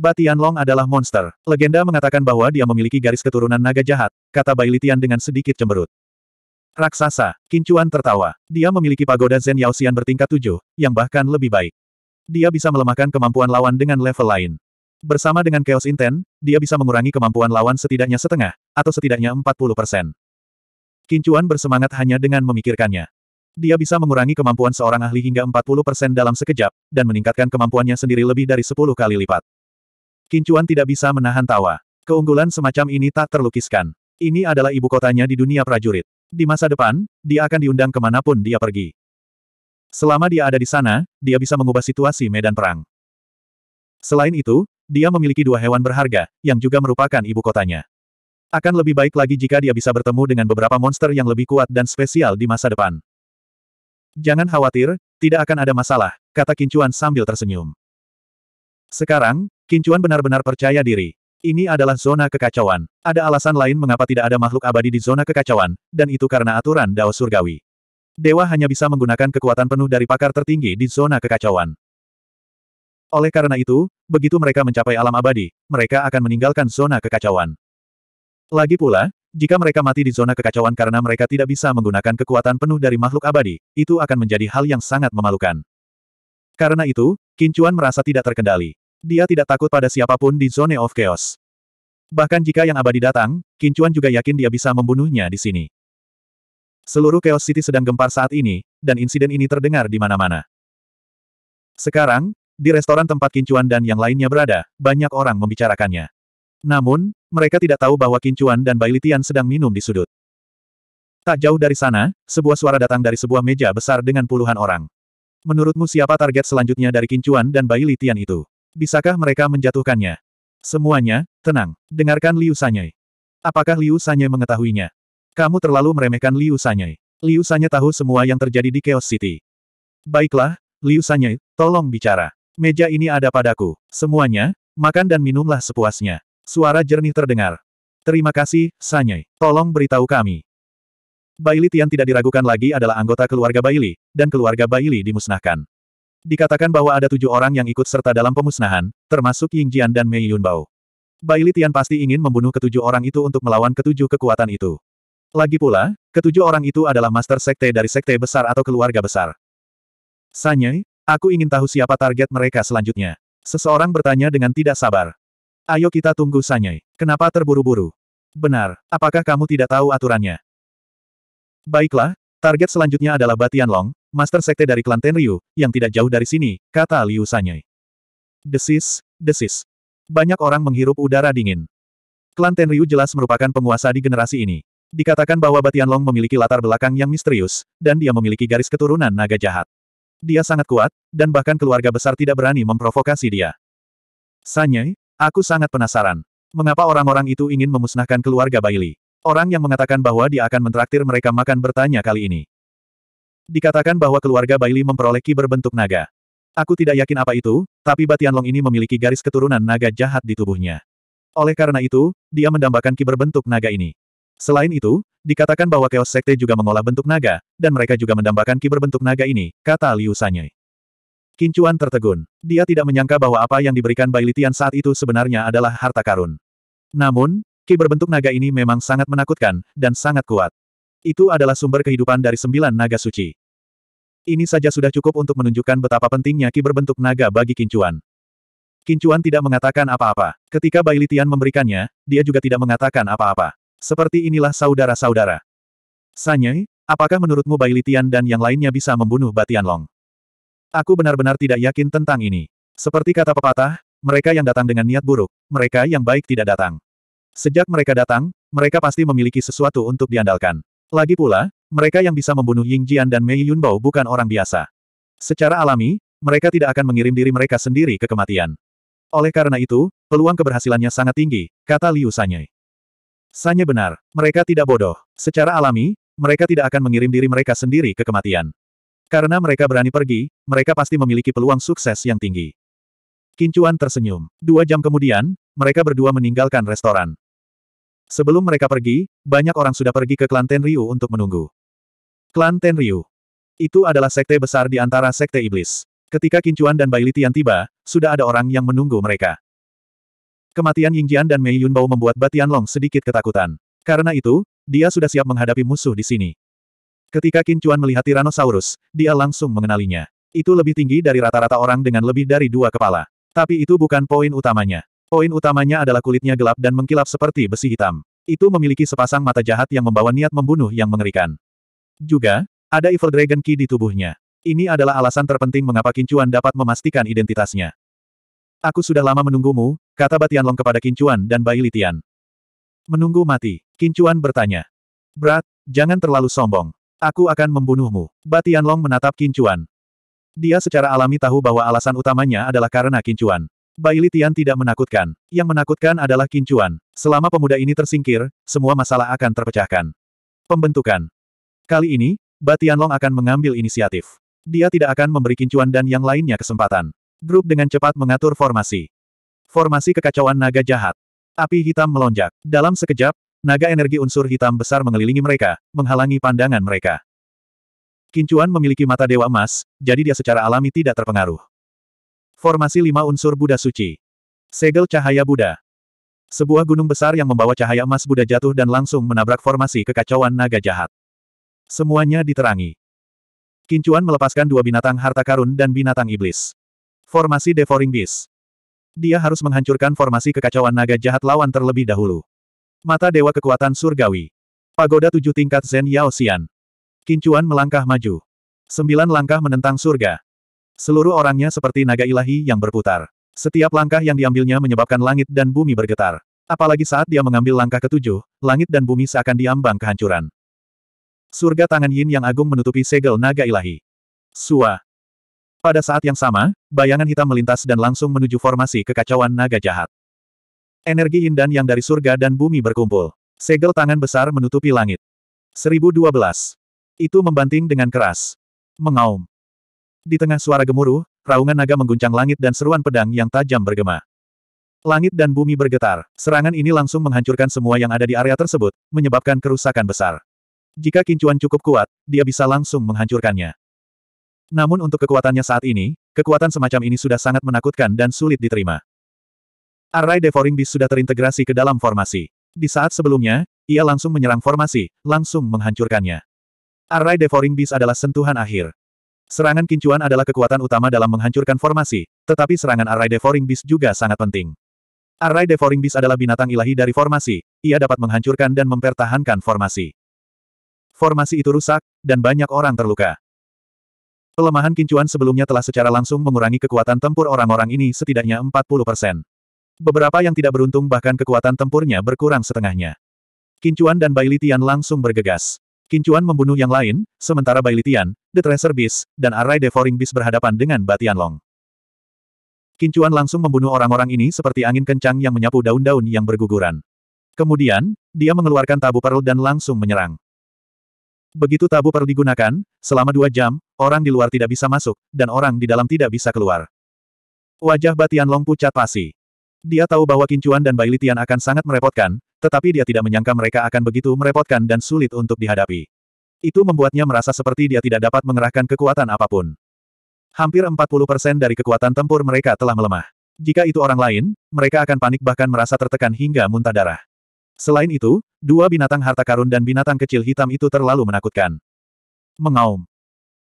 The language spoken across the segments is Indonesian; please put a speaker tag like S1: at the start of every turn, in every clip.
S1: Batian Long adalah monster. Legenda mengatakan bahwa dia memiliki garis keturunan naga jahat, kata Bai Litian dengan sedikit cemberut. Raksasa, Kincuan tertawa. Dia memiliki pagoda Zen Yao Xian bertingkat tujuh, yang bahkan lebih baik. Dia bisa melemahkan kemampuan lawan dengan level lain. Bersama dengan Chaos Inten, dia bisa mengurangi kemampuan lawan setidaknya setengah, atau setidaknya 40%. Kincuan bersemangat hanya dengan memikirkannya. Dia bisa mengurangi kemampuan seorang ahli hingga 40% dalam sekejap, dan meningkatkan kemampuannya sendiri lebih dari 10 kali lipat. Kincuan tidak bisa menahan tawa. Keunggulan semacam ini tak terlukiskan. Ini adalah ibu kotanya di dunia prajurit. Di masa depan, dia akan diundang kemanapun dia pergi. Selama dia ada di sana, dia bisa mengubah situasi medan perang. Selain itu, dia memiliki dua hewan berharga, yang juga merupakan ibu kotanya. Akan lebih baik lagi jika dia bisa bertemu dengan beberapa monster yang lebih kuat dan spesial di masa depan. Jangan khawatir, tidak akan ada masalah, kata Kincuan sambil tersenyum. Sekarang, Kincuan benar-benar percaya diri. Ini adalah zona kekacauan. Ada alasan lain mengapa tidak ada makhluk abadi di zona kekacauan, dan itu karena aturan Dao Surgawi. Dewa hanya bisa menggunakan kekuatan penuh dari pakar tertinggi di zona kekacauan. Oleh karena itu, begitu mereka mencapai alam abadi, mereka akan meninggalkan zona kekacauan. Lagi pula, jika mereka mati di zona kekacauan karena mereka tidak bisa menggunakan kekuatan penuh dari makhluk abadi, itu akan menjadi hal yang sangat memalukan. Karena itu, Kincuan merasa tidak terkendali. Dia tidak takut pada siapapun di Zone of Chaos. Bahkan jika yang abadi datang, Kincuan juga yakin dia bisa membunuhnya di sini. Seluruh Chaos City sedang gempar saat ini, dan insiden ini terdengar di mana-mana. Sekarang, di restoran tempat Kincuan dan yang lainnya berada, banyak orang membicarakannya. Namun, mereka tidak tahu bahwa Kincuan dan Bailitian sedang minum di sudut. Tak jauh dari sana, sebuah suara datang dari sebuah meja besar dengan puluhan orang. Menurutmu siapa target selanjutnya dari Kincuan dan Bai Litian itu? Bisakah mereka menjatuhkannya? Semuanya, tenang. Dengarkan Liu Sanyai. Apakah Liu Sanyai mengetahuinya? Kamu terlalu meremehkan Liu Sanyai. Liu Sanyai tahu semua yang terjadi di Chaos City. Baiklah, Liu Sanyai, tolong bicara. Meja ini ada padaku. Semuanya, makan dan minumlah sepuasnya. Suara jernih terdengar. Terima kasih, Sanyai. Tolong beritahu kami. Baili Tian tidak diragukan lagi adalah anggota keluarga Baili, dan keluarga Baili dimusnahkan. Dikatakan bahwa ada tujuh orang yang ikut serta dalam pemusnahan, termasuk Ying Jian dan Mei Yunbao. Baili Tian pasti ingin membunuh ketujuh orang itu untuk melawan ketujuh kekuatan itu. Lagi pula, ketujuh orang itu adalah master sekte dari sekte besar atau keluarga besar. Sanye, aku ingin tahu siapa target mereka selanjutnya. Seseorang bertanya dengan tidak sabar. Ayo kita tunggu Sanye. Kenapa terburu-buru? Benar, apakah kamu tidak tahu aturannya? Baiklah, target selanjutnya adalah Batian Long, Master Sekte dari klan Tenryu, yang tidak jauh dari sini, kata Liu Sanyei. Desis, desis. Banyak orang menghirup udara dingin. Klan Tenryu jelas merupakan penguasa di generasi ini. Dikatakan bahwa Batian Long memiliki latar belakang yang misterius, dan dia memiliki garis keturunan naga jahat. Dia sangat kuat, dan bahkan keluarga besar tidak berani memprovokasi dia. Sanyei, aku sangat penasaran. Mengapa orang-orang itu ingin memusnahkan keluarga Bailey? Orang yang mengatakan bahwa dia akan mentraktir mereka makan bertanya kali ini. Dikatakan bahwa keluarga Bailey memperoleh ki berbentuk naga. Aku tidak yakin apa itu, tapi Batianlong ini memiliki garis keturunan naga jahat di tubuhnya. Oleh karena itu, dia mendambakan ki berbentuk naga ini. Selain itu, dikatakan bahwa Chaos Sekte juga mengolah bentuk naga, dan mereka juga mendambakan ki berbentuk naga ini, kata Liu Sanye. Kincuan tertegun. Dia tidak menyangka bahwa apa yang diberikan Bailey Tian saat itu sebenarnya adalah harta karun. Namun, Ki berbentuk naga ini memang sangat menakutkan, dan sangat kuat. Itu adalah sumber kehidupan dari sembilan naga suci. Ini saja sudah cukup untuk menunjukkan betapa pentingnya Ki berbentuk naga bagi Kincuan. Kincuan tidak mengatakan apa-apa. Ketika Bai Litian memberikannya, dia juga tidak mengatakan apa-apa. Seperti inilah saudara-saudara. Sanyai, apakah menurutmu Bai Litian dan yang lainnya bisa membunuh Batian Long? Aku benar-benar tidak yakin tentang ini. Seperti kata pepatah, mereka yang datang dengan niat buruk, mereka yang baik tidak datang. Sejak mereka datang, mereka pasti memiliki sesuatu untuk diandalkan. Lagi pula, mereka yang bisa membunuh Ying Jian dan Mei Yunbao bukan orang biasa. Secara alami, mereka tidak akan mengirim diri mereka sendiri ke kematian. Oleh karena itu, peluang keberhasilannya sangat tinggi, kata Liu Sanye. Sanye benar, mereka tidak bodoh. Secara alami, mereka tidak akan mengirim diri mereka sendiri ke kematian. Karena mereka berani pergi, mereka pasti memiliki peluang sukses yang tinggi. Kincuan tersenyum. Dua jam kemudian, mereka berdua meninggalkan restoran. Sebelum mereka pergi, banyak orang sudah pergi ke klan Tenryu untuk menunggu. Klan Tenryu. Itu adalah sekte besar di antara sekte iblis. Ketika Kincuan dan Bai Litian tiba, sudah ada orang yang menunggu mereka. Kematian Yingjian dan Mei Yunbao membuat Batian Long sedikit ketakutan. Karena itu, dia sudah siap menghadapi musuh di sini. Ketika Kincuan melihat Tyrannosaurus, dia langsung mengenalinya. Itu lebih tinggi dari rata-rata orang dengan lebih dari dua kepala. Tapi itu bukan poin utamanya. Poin utamanya adalah kulitnya gelap dan mengkilap seperti besi hitam. Itu memiliki sepasang mata jahat yang membawa niat membunuh yang mengerikan. Juga, ada Evil Dragon Key di tubuhnya. Ini adalah alasan terpenting mengapa Kincuan dapat memastikan identitasnya. Aku sudah lama menunggumu, kata Batian Long kepada Kincuan dan Bai Litian. Menunggu mati, Kincuan bertanya. Brat, jangan terlalu sombong. Aku akan membunuhmu. Batian Long menatap Kincuan. Dia secara alami tahu bahwa alasan utamanya adalah karena Kincuan. Bai Litian tidak menakutkan. Yang menakutkan adalah kincuan. Selama pemuda ini tersingkir, semua masalah akan terpecahkan. Pembentukan. Kali ini, Batian Long akan mengambil inisiatif. Dia tidak akan memberi kincuan dan yang lainnya kesempatan. Grup dengan cepat mengatur formasi. Formasi kekacauan naga jahat. Api hitam melonjak. Dalam sekejap, naga energi unsur hitam besar mengelilingi mereka, menghalangi pandangan mereka. Kincuan memiliki mata dewa emas, jadi dia secara alami tidak terpengaruh. Formasi lima unsur Buddha suci. Segel cahaya Buddha. Sebuah gunung besar yang membawa cahaya emas Buddha jatuh dan langsung menabrak formasi kekacauan naga jahat. Semuanya diterangi. Kincuan melepaskan dua binatang harta karun dan binatang iblis. Formasi Devouring Beast. Dia harus menghancurkan formasi kekacauan naga jahat lawan terlebih dahulu. Mata Dewa Kekuatan Surgawi. Pagoda tujuh tingkat Zen Yao Xian. Kincuan melangkah maju. Sembilan langkah menentang surga. Seluruh orangnya seperti naga ilahi yang berputar. Setiap langkah yang diambilnya menyebabkan langit dan bumi bergetar. Apalagi saat dia mengambil langkah ketujuh, langit dan bumi seakan diambang kehancuran. Surga tangan Yin yang agung menutupi segel naga ilahi. Sua. Pada saat yang sama, bayangan hitam melintas dan langsung menuju formasi kekacauan naga jahat. Energi Yin dan yang dari surga dan bumi berkumpul. Segel tangan besar menutupi langit. 1012. Itu membanting dengan keras. Mengaum. Di tengah suara gemuruh, raungan naga mengguncang langit dan seruan pedang yang tajam bergema. Langit dan bumi bergetar. Serangan ini langsung menghancurkan semua yang ada di area tersebut, menyebabkan kerusakan besar. Jika kincuan cukup kuat, dia bisa langsung menghancurkannya. Namun untuk kekuatannya saat ini, kekuatan semacam ini sudah sangat menakutkan dan sulit diterima. Array Devouring Beast sudah terintegrasi ke dalam formasi. Di saat sebelumnya, ia langsung menyerang formasi, langsung menghancurkannya. Array Devouring Beast adalah sentuhan akhir. Serangan kincuan adalah kekuatan utama dalam menghancurkan formasi, tetapi serangan Array Devouring Beast juga sangat penting. Array Devouring Beast adalah binatang ilahi dari formasi, ia dapat menghancurkan dan mempertahankan formasi. Formasi itu rusak, dan banyak orang terluka. Pelemahan kincuan sebelumnya telah secara langsung mengurangi kekuatan tempur orang-orang ini setidaknya 40%. Beberapa yang tidak beruntung bahkan kekuatan tempurnya berkurang setengahnya. Kincuan dan Bailitian langsung bergegas. Kincuan membunuh yang lain, sementara Bailitian, The Tracer Beast, dan Array Devouring Beast berhadapan dengan Batian Long. Kincuan langsung membunuh orang-orang ini seperti angin kencang yang menyapu daun-daun yang berguguran. Kemudian, dia mengeluarkan tabu perl dan langsung menyerang. Begitu tabu perl digunakan, selama dua jam, orang di luar tidak bisa masuk, dan orang di dalam tidak bisa keluar. Wajah Batian Long pucat pasi. Dia tahu bahwa Kincuan dan Bailitian akan sangat merepotkan, tetapi dia tidak menyangka mereka akan begitu merepotkan dan sulit untuk dihadapi. Itu membuatnya merasa seperti dia tidak dapat mengerahkan kekuatan apapun. Hampir 40% dari kekuatan tempur mereka telah melemah. Jika itu orang lain, mereka akan panik bahkan merasa tertekan hingga muntah darah. Selain itu, dua binatang harta karun dan binatang kecil hitam itu terlalu menakutkan. Mengaum.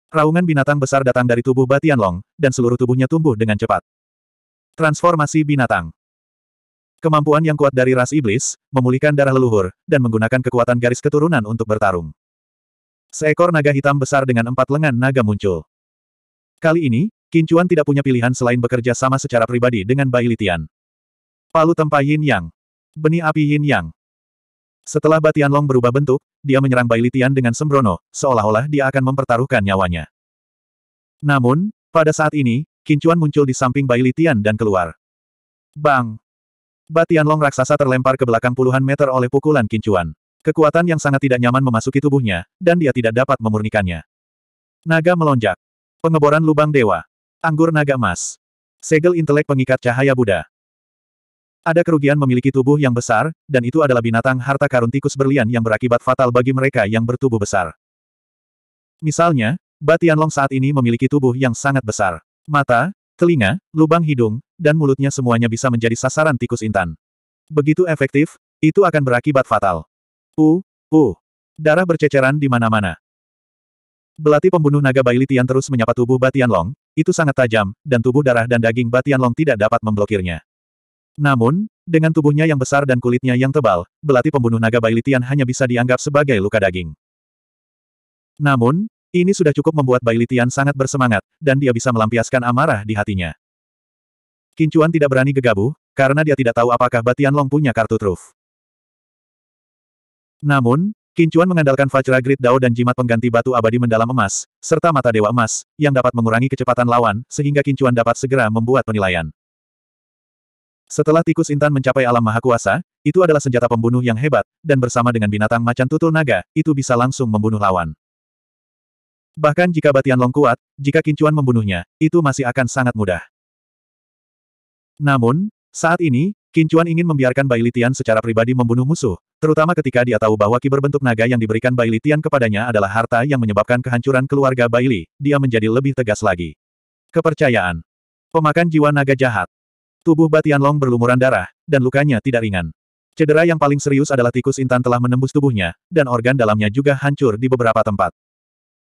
S1: Raungan binatang besar datang dari tubuh Batian Long, dan seluruh tubuhnya tumbuh dengan cepat. Transformasi binatang. Kemampuan yang kuat dari ras iblis, memulihkan darah leluhur, dan menggunakan kekuatan garis keturunan untuk bertarung. Seekor naga hitam besar dengan empat lengan naga muncul. Kali ini, Kincuan tidak punya pilihan selain bekerja sama secara pribadi dengan Bai Litian. Palu tempa Yin Yang. Benih api Yin Yang. Setelah Long berubah bentuk, dia menyerang Bai Litian dengan sembrono, seolah-olah dia akan mempertaruhkan nyawanya. Namun, pada saat ini, Kincuan muncul di samping Bai Litian dan keluar. Bang! Long raksasa terlempar ke belakang puluhan meter oleh pukulan Kincuan. Kekuatan yang sangat tidak nyaman memasuki tubuhnya, dan dia tidak dapat memurnikannya. Naga melonjak. Pengeboran lubang dewa. Anggur naga emas. Segel intelek pengikat cahaya Buddha. Ada kerugian memiliki tubuh yang besar, dan itu adalah binatang harta karun tikus berlian yang berakibat fatal bagi mereka yang bertubuh besar. Misalnya, batian long saat ini memiliki tubuh yang sangat besar. Mata, telinga, lubang hidung, dan mulutnya semuanya bisa menjadi sasaran tikus intan. Begitu efektif, itu akan berakibat fatal. Uh, uh. Darah berceceran di mana-mana. Belati pembunuh naga Bai Litian terus menyapa tubuh Batian Long, itu sangat tajam, dan tubuh darah dan daging Batian Long tidak dapat memblokirnya. Namun, dengan tubuhnya yang besar dan kulitnya yang tebal, belati pembunuh naga Bai Litian hanya bisa dianggap sebagai luka daging. Namun, ini sudah cukup membuat Bai Litian sangat bersemangat, dan dia bisa melampiaskan amarah di hatinya. Kincuan tidak berani gegabah, karena dia tidak tahu apakah Batian Long punya kartu truf. Namun, Kincuan mengandalkan Fajra Grid Dao dan jimat pengganti batu abadi mendalam emas, serta mata dewa emas, yang dapat mengurangi kecepatan lawan, sehingga Kincuan dapat segera membuat penilaian. Setelah tikus intan mencapai alam maha kuasa, itu adalah senjata pembunuh yang hebat, dan bersama dengan binatang macan tutul naga, itu bisa langsung membunuh lawan. Bahkan jika Batian Long kuat, jika Kincuan membunuhnya, itu masih akan sangat mudah. Namun, saat ini, Kincuan ingin membiarkan Bai Litian secara pribadi membunuh musuh, terutama ketika dia tahu bahwa kiber bentuk naga yang diberikan Bai Litian kepadanya adalah harta yang menyebabkan kehancuran keluarga Bai Li, dia menjadi lebih tegas lagi. Kepercayaan. Pemakan jiwa naga jahat. Tubuh Batian Long berlumuran darah, dan lukanya tidak ringan. Cedera yang paling serius adalah tikus intan telah menembus tubuhnya, dan organ dalamnya juga hancur di beberapa tempat.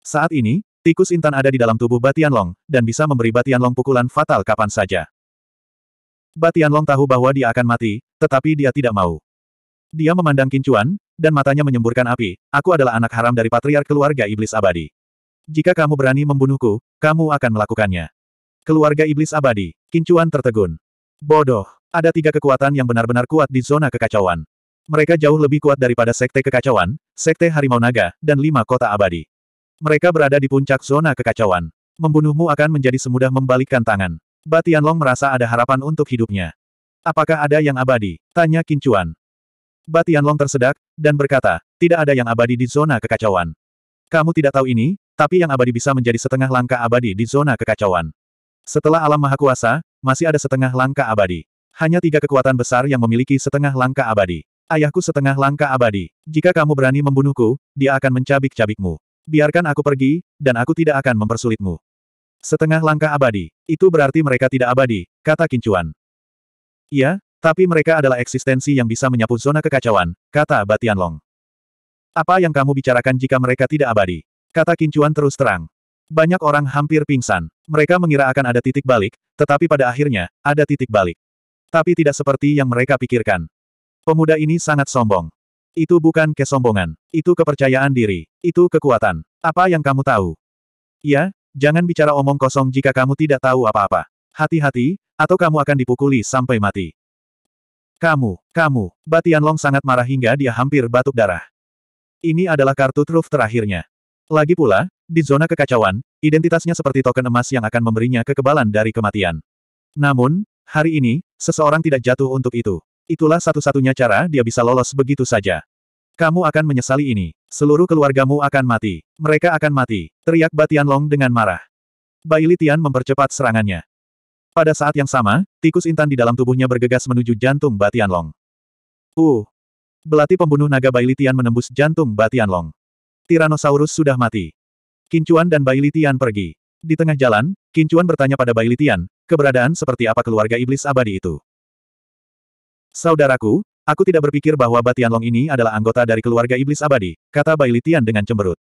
S1: Saat ini, tikus intan ada di dalam tubuh Batian Long, dan bisa memberi Batian Long pukulan fatal kapan saja. Batian Long tahu bahwa dia akan mati, tetapi dia tidak mau. Dia memandang Kincuan, dan matanya menyemburkan api, aku adalah anak haram dari patriark keluarga iblis abadi. Jika kamu berani membunuhku, kamu akan melakukannya. Keluarga iblis abadi, Kincuan tertegun. Bodoh, ada tiga kekuatan yang benar-benar kuat di zona kekacauan. Mereka jauh lebih kuat daripada Sekte Kekacauan, Sekte Harimau Naga, dan Lima Kota Abadi. Mereka berada di puncak zona kekacauan. Membunuhmu akan menjadi semudah membalikkan tangan. Batian Long merasa ada harapan untuk hidupnya. Apakah ada yang abadi? Tanya Kincuan. Batian Long tersedak, dan berkata, tidak ada yang abadi di zona kekacauan. Kamu tidak tahu ini, tapi yang abadi bisa menjadi setengah langkah abadi di zona kekacauan. Setelah alam maha kuasa, masih ada setengah langkah abadi. Hanya tiga kekuatan besar yang memiliki setengah langkah abadi. Ayahku setengah langkah abadi. Jika kamu berani membunuhku, dia akan mencabik-cabikmu. Biarkan aku pergi, dan aku tidak akan mempersulitmu. Setengah langkah abadi. Itu berarti mereka tidak abadi, kata Kincuan. Iya, tapi mereka adalah eksistensi yang bisa menyapu zona kekacauan, kata Batian Long. Apa yang kamu bicarakan jika mereka tidak abadi? Kata Kincuan terus terang. Banyak orang hampir pingsan. Mereka mengira akan ada titik balik, tetapi pada akhirnya, ada titik balik. Tapi tidak seperti yang mereka pikirkan. Pemuda ini sangat sombong. Itu bukan kesombongan. Itu kepercayaan diri. Itu kekuatan. Apa yang kamu tahu? Ya, Jangan bicara omong kosong jika kamu tidak tahu apa-apa. Hati-hati, atau kamu akan dipukuli sampai mati. Kamu, kamu, Batian Long sangat marah hingga dia hampir batuk darah. Ini adalah kartu truf terakhirnya. Lagi pula, di zona kekacauan, identitasnya seperti token emas yang akan memberinya kekebalan dari kematian. Namun, hari ini, seseorang tidak jatuh untuk itu. Itulah satu-satunya cara dia bisa lolos begitu saja. Kamu akan menyesali ini. Seluruh keluargamu akan mati. Mereka akan mati. Teriak Batian Long dengan marah. Bai Litian mempercepat serangannya. Pada saat yang sama, tikus intan di dalam tubuhnya bergegas menuju jantung Batian Long. Uh! Belati pembunuh naga Bai Litian menembus jantung Batian Long. Tyrannosaurus sudah mati. Kincuan dan Bai Litian pergi. Di tengah jalan, Kincuan bertanya pada Bai Litian, keberadaan seperti apa keluarga iblis abadi itu? Saudaraku, Aku tidak berpikir bahwa Batian Long ini adalah anggota dari keluarga iblis abadi, kata Bai Litian dengan cemberut.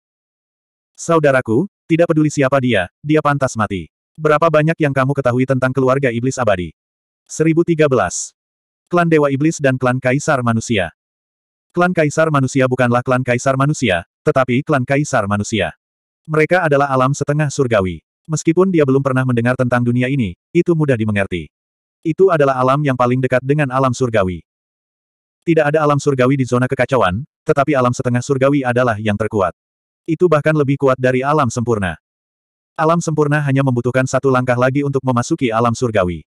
S1: Saudaraku, tidak peduli siapa dia, dia pantas mati. Berapa banyak yang kamu ketahui tentang keluarga iblis abadi? 1013. Klan Dewa Iblis dan Klan Kaisar Manusia Klan Kaisar Manusia bukanlah klan Kaisar Manusia, tetapi klan Kaisar Manusia. Mereka adalah alam setengah surgawi. Meskipun dia belum pernah mendengar tentang dunia ini, itu mudah dimengerti. Itu adalah alam yang paling dekat dengan alam surgawi. Tidak ada alam surgawi di zona kekacauan, tetapi alam setengah surgawi adalah yang terkuat. Itu bahkan lebih kuat dari alam sempurna. Alam sempurna hanya membutuhkan satu langkah lagi untuk memasuki alam surgawi.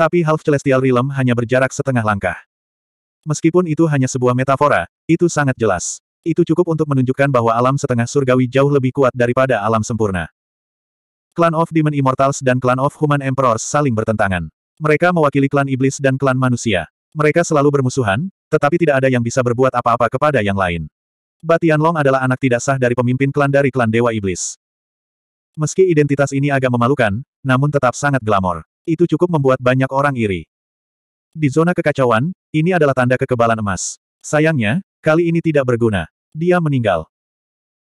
S1: Tapi Half Celestial Realm hanya berjarak setengah langkah. Meskipun itu hanya sebuah metafora, itu sangat jelas. Itu cukup untuk menunjukkan bahwa alam setengah surgawi jauh lebih kuat daripada alam sempurna. Klan of Demon Immortals dan Klan of Human Emperors saling bertentangan. Mereka mewakili klan iblis dan klan manusia. Mereka selalu bermusuhan, tetapi tidak ada yang bisa berbuat apa-apa kepada yang lain. Batian Long adalah anak tidak sah dari pemimpin klan dari klan Dewa Iblis. Meski identitas ini agak memalukan, namun tetap sangat glamor. Itu cukup membuat banyak orang iri. Di zona kekacauan, ini adalah tanda kekebalan emas. Sayangnya, kali ini tidak berguna. Dia meninggal.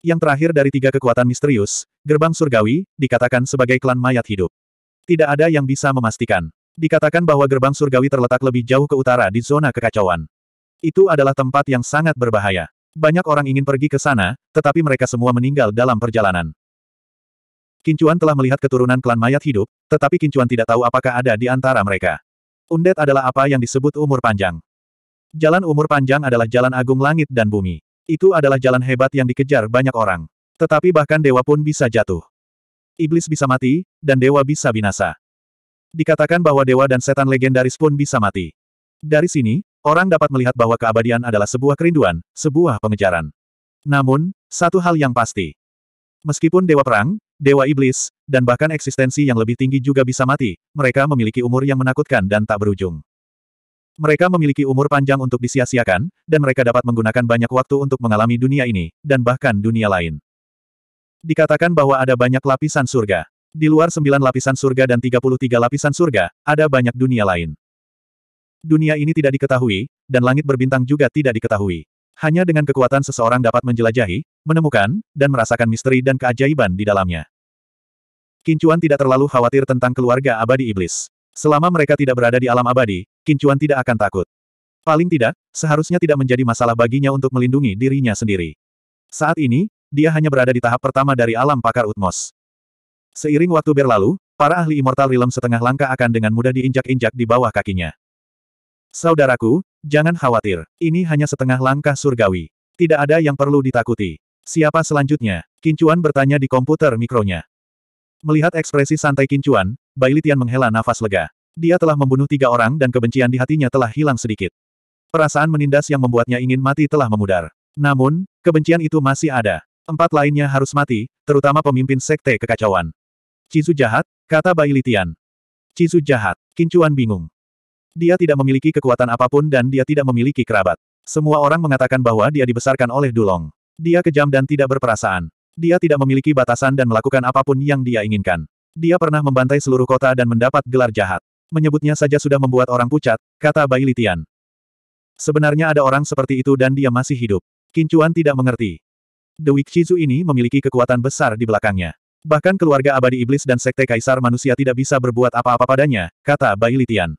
S1: Yang terakhir dari tiga kekuatan misterius, gerbang surgawi, dikatakan sebagai klan mayat hidup. Tidak ada yang bisa memastikan. Dikatakan bahwa gerbang surgawi terletak lebih jauh ke utara di zona kekacauan. Itu adalah tempat yang sangat berbahaya. Banyak orang ingin pergi ke sana, tetapi mereka semua meninggal dalam perjalanan. Kincuan telah melihat keturunan klan mayat hidup, tetapi Kincuan tidak tahu apakah ada di antara mereka. Undet adalah apa yang disebut umur panjang. Jalan umur panjang adalah jalan agung langit dan bumi. Itu adalah jalan hebat yang dikejar banyak orang. Tetapi bahkan dewa pun bisa jatuh. Iblis bisa mati, dan dewa bisa binasa. Dikatakan bahwa dewa dan setan legendaris pun bisa mati. Dari sini, Orang dapat melihat bahwa keabadian adalah sebuah kerinduan, sebuah pengejaran. Namun, satu hal yang pasti. Meskipun dewa perang, dewa iblis, dan bahkan eksistensi yang lebih tinggi juga bisa mati, mereka memiliki umur yang menakutkan dan tak berujung. Mereka memiliki umur panjang untuk disia-siakan, dan mereka dapat menggunakan banyak waktu untuk mengalami dunia ini, dan bahkan dunia lain. Dikatakan bahwa ada banyak lapisan surga. Di luar sembilan lapisan surga dan 33 lapisan surga, ada banyak dunia lain. Dunia ini tidak diketahui, dan langit berbintang juga tidak diketahui. Hanya dengan kekuatan seseorang dapat menjelajahi, menemukan, dan merasakan misteri dan keajaiban di dalamnya. Kincuan tidak terlalu khawatir tentang keluarga abadi iblis. Selama mereka tidak berada di alam abadi, Kincuan tidak akan takut. Paling tidak, seharusnya tidak menjadi masalah baginya untuk melindungi dirinya sendiri. Saat ini, dia hanya berada di tahap pertama dari alam pakar Utmos. Seiring waktu berlalu, para ahli Immortal Realm setengah langkah akan dengan mudah diinjak-injak di bawah kakinya. Saudaraku, jangan khawatir, ini hanya setengah langkah surgawi. Tidak ada yang perlu ditakuti. Siapa selanjutnya? Kincuan bertanya di komputer mikronya. Melihat ekspresi santai Kincuan, Bailitian menghela nafas lega. Dia telah membunuh tiga orang dan kebencian di hatinya telah hilang sedikit. Perasaan menindas yang membuatnya ingin mati telah memudar. Namun, kebencian itu masih ada. Empat lainnya harus mati, terutama pemimpin sekte kekacauan. Cisu jahat, kata Bailitian. Litian. jahat, Kincuan bingung. Dia tidak memiliki kekuatan apapun dan dia tidak memiliki kerabat. Semua orang mengatakan bahwa dia dibesarkan oleh Dulong. Dia kejam dan tidak berperasaan. Dia tidak memiliki batasan dan melakukan apapun yang dia inginkan. Dia pernah membantai seluruh kota dan mendapat gelar jahat. Menyebutnya saja sudah membuat orang pucat, kata Bai Litian. Sebenarnya ada orang seperti itu dan dia masih hidup. Kincuan tidak mengerti. Dewi Chizu ini memiliki kekuatan besar di belakangnya. Bahkan keluarga abadi iblis dan sekte kaisar manusia tidak bisa berbuat apa-apa padanya, kata Bai Litian.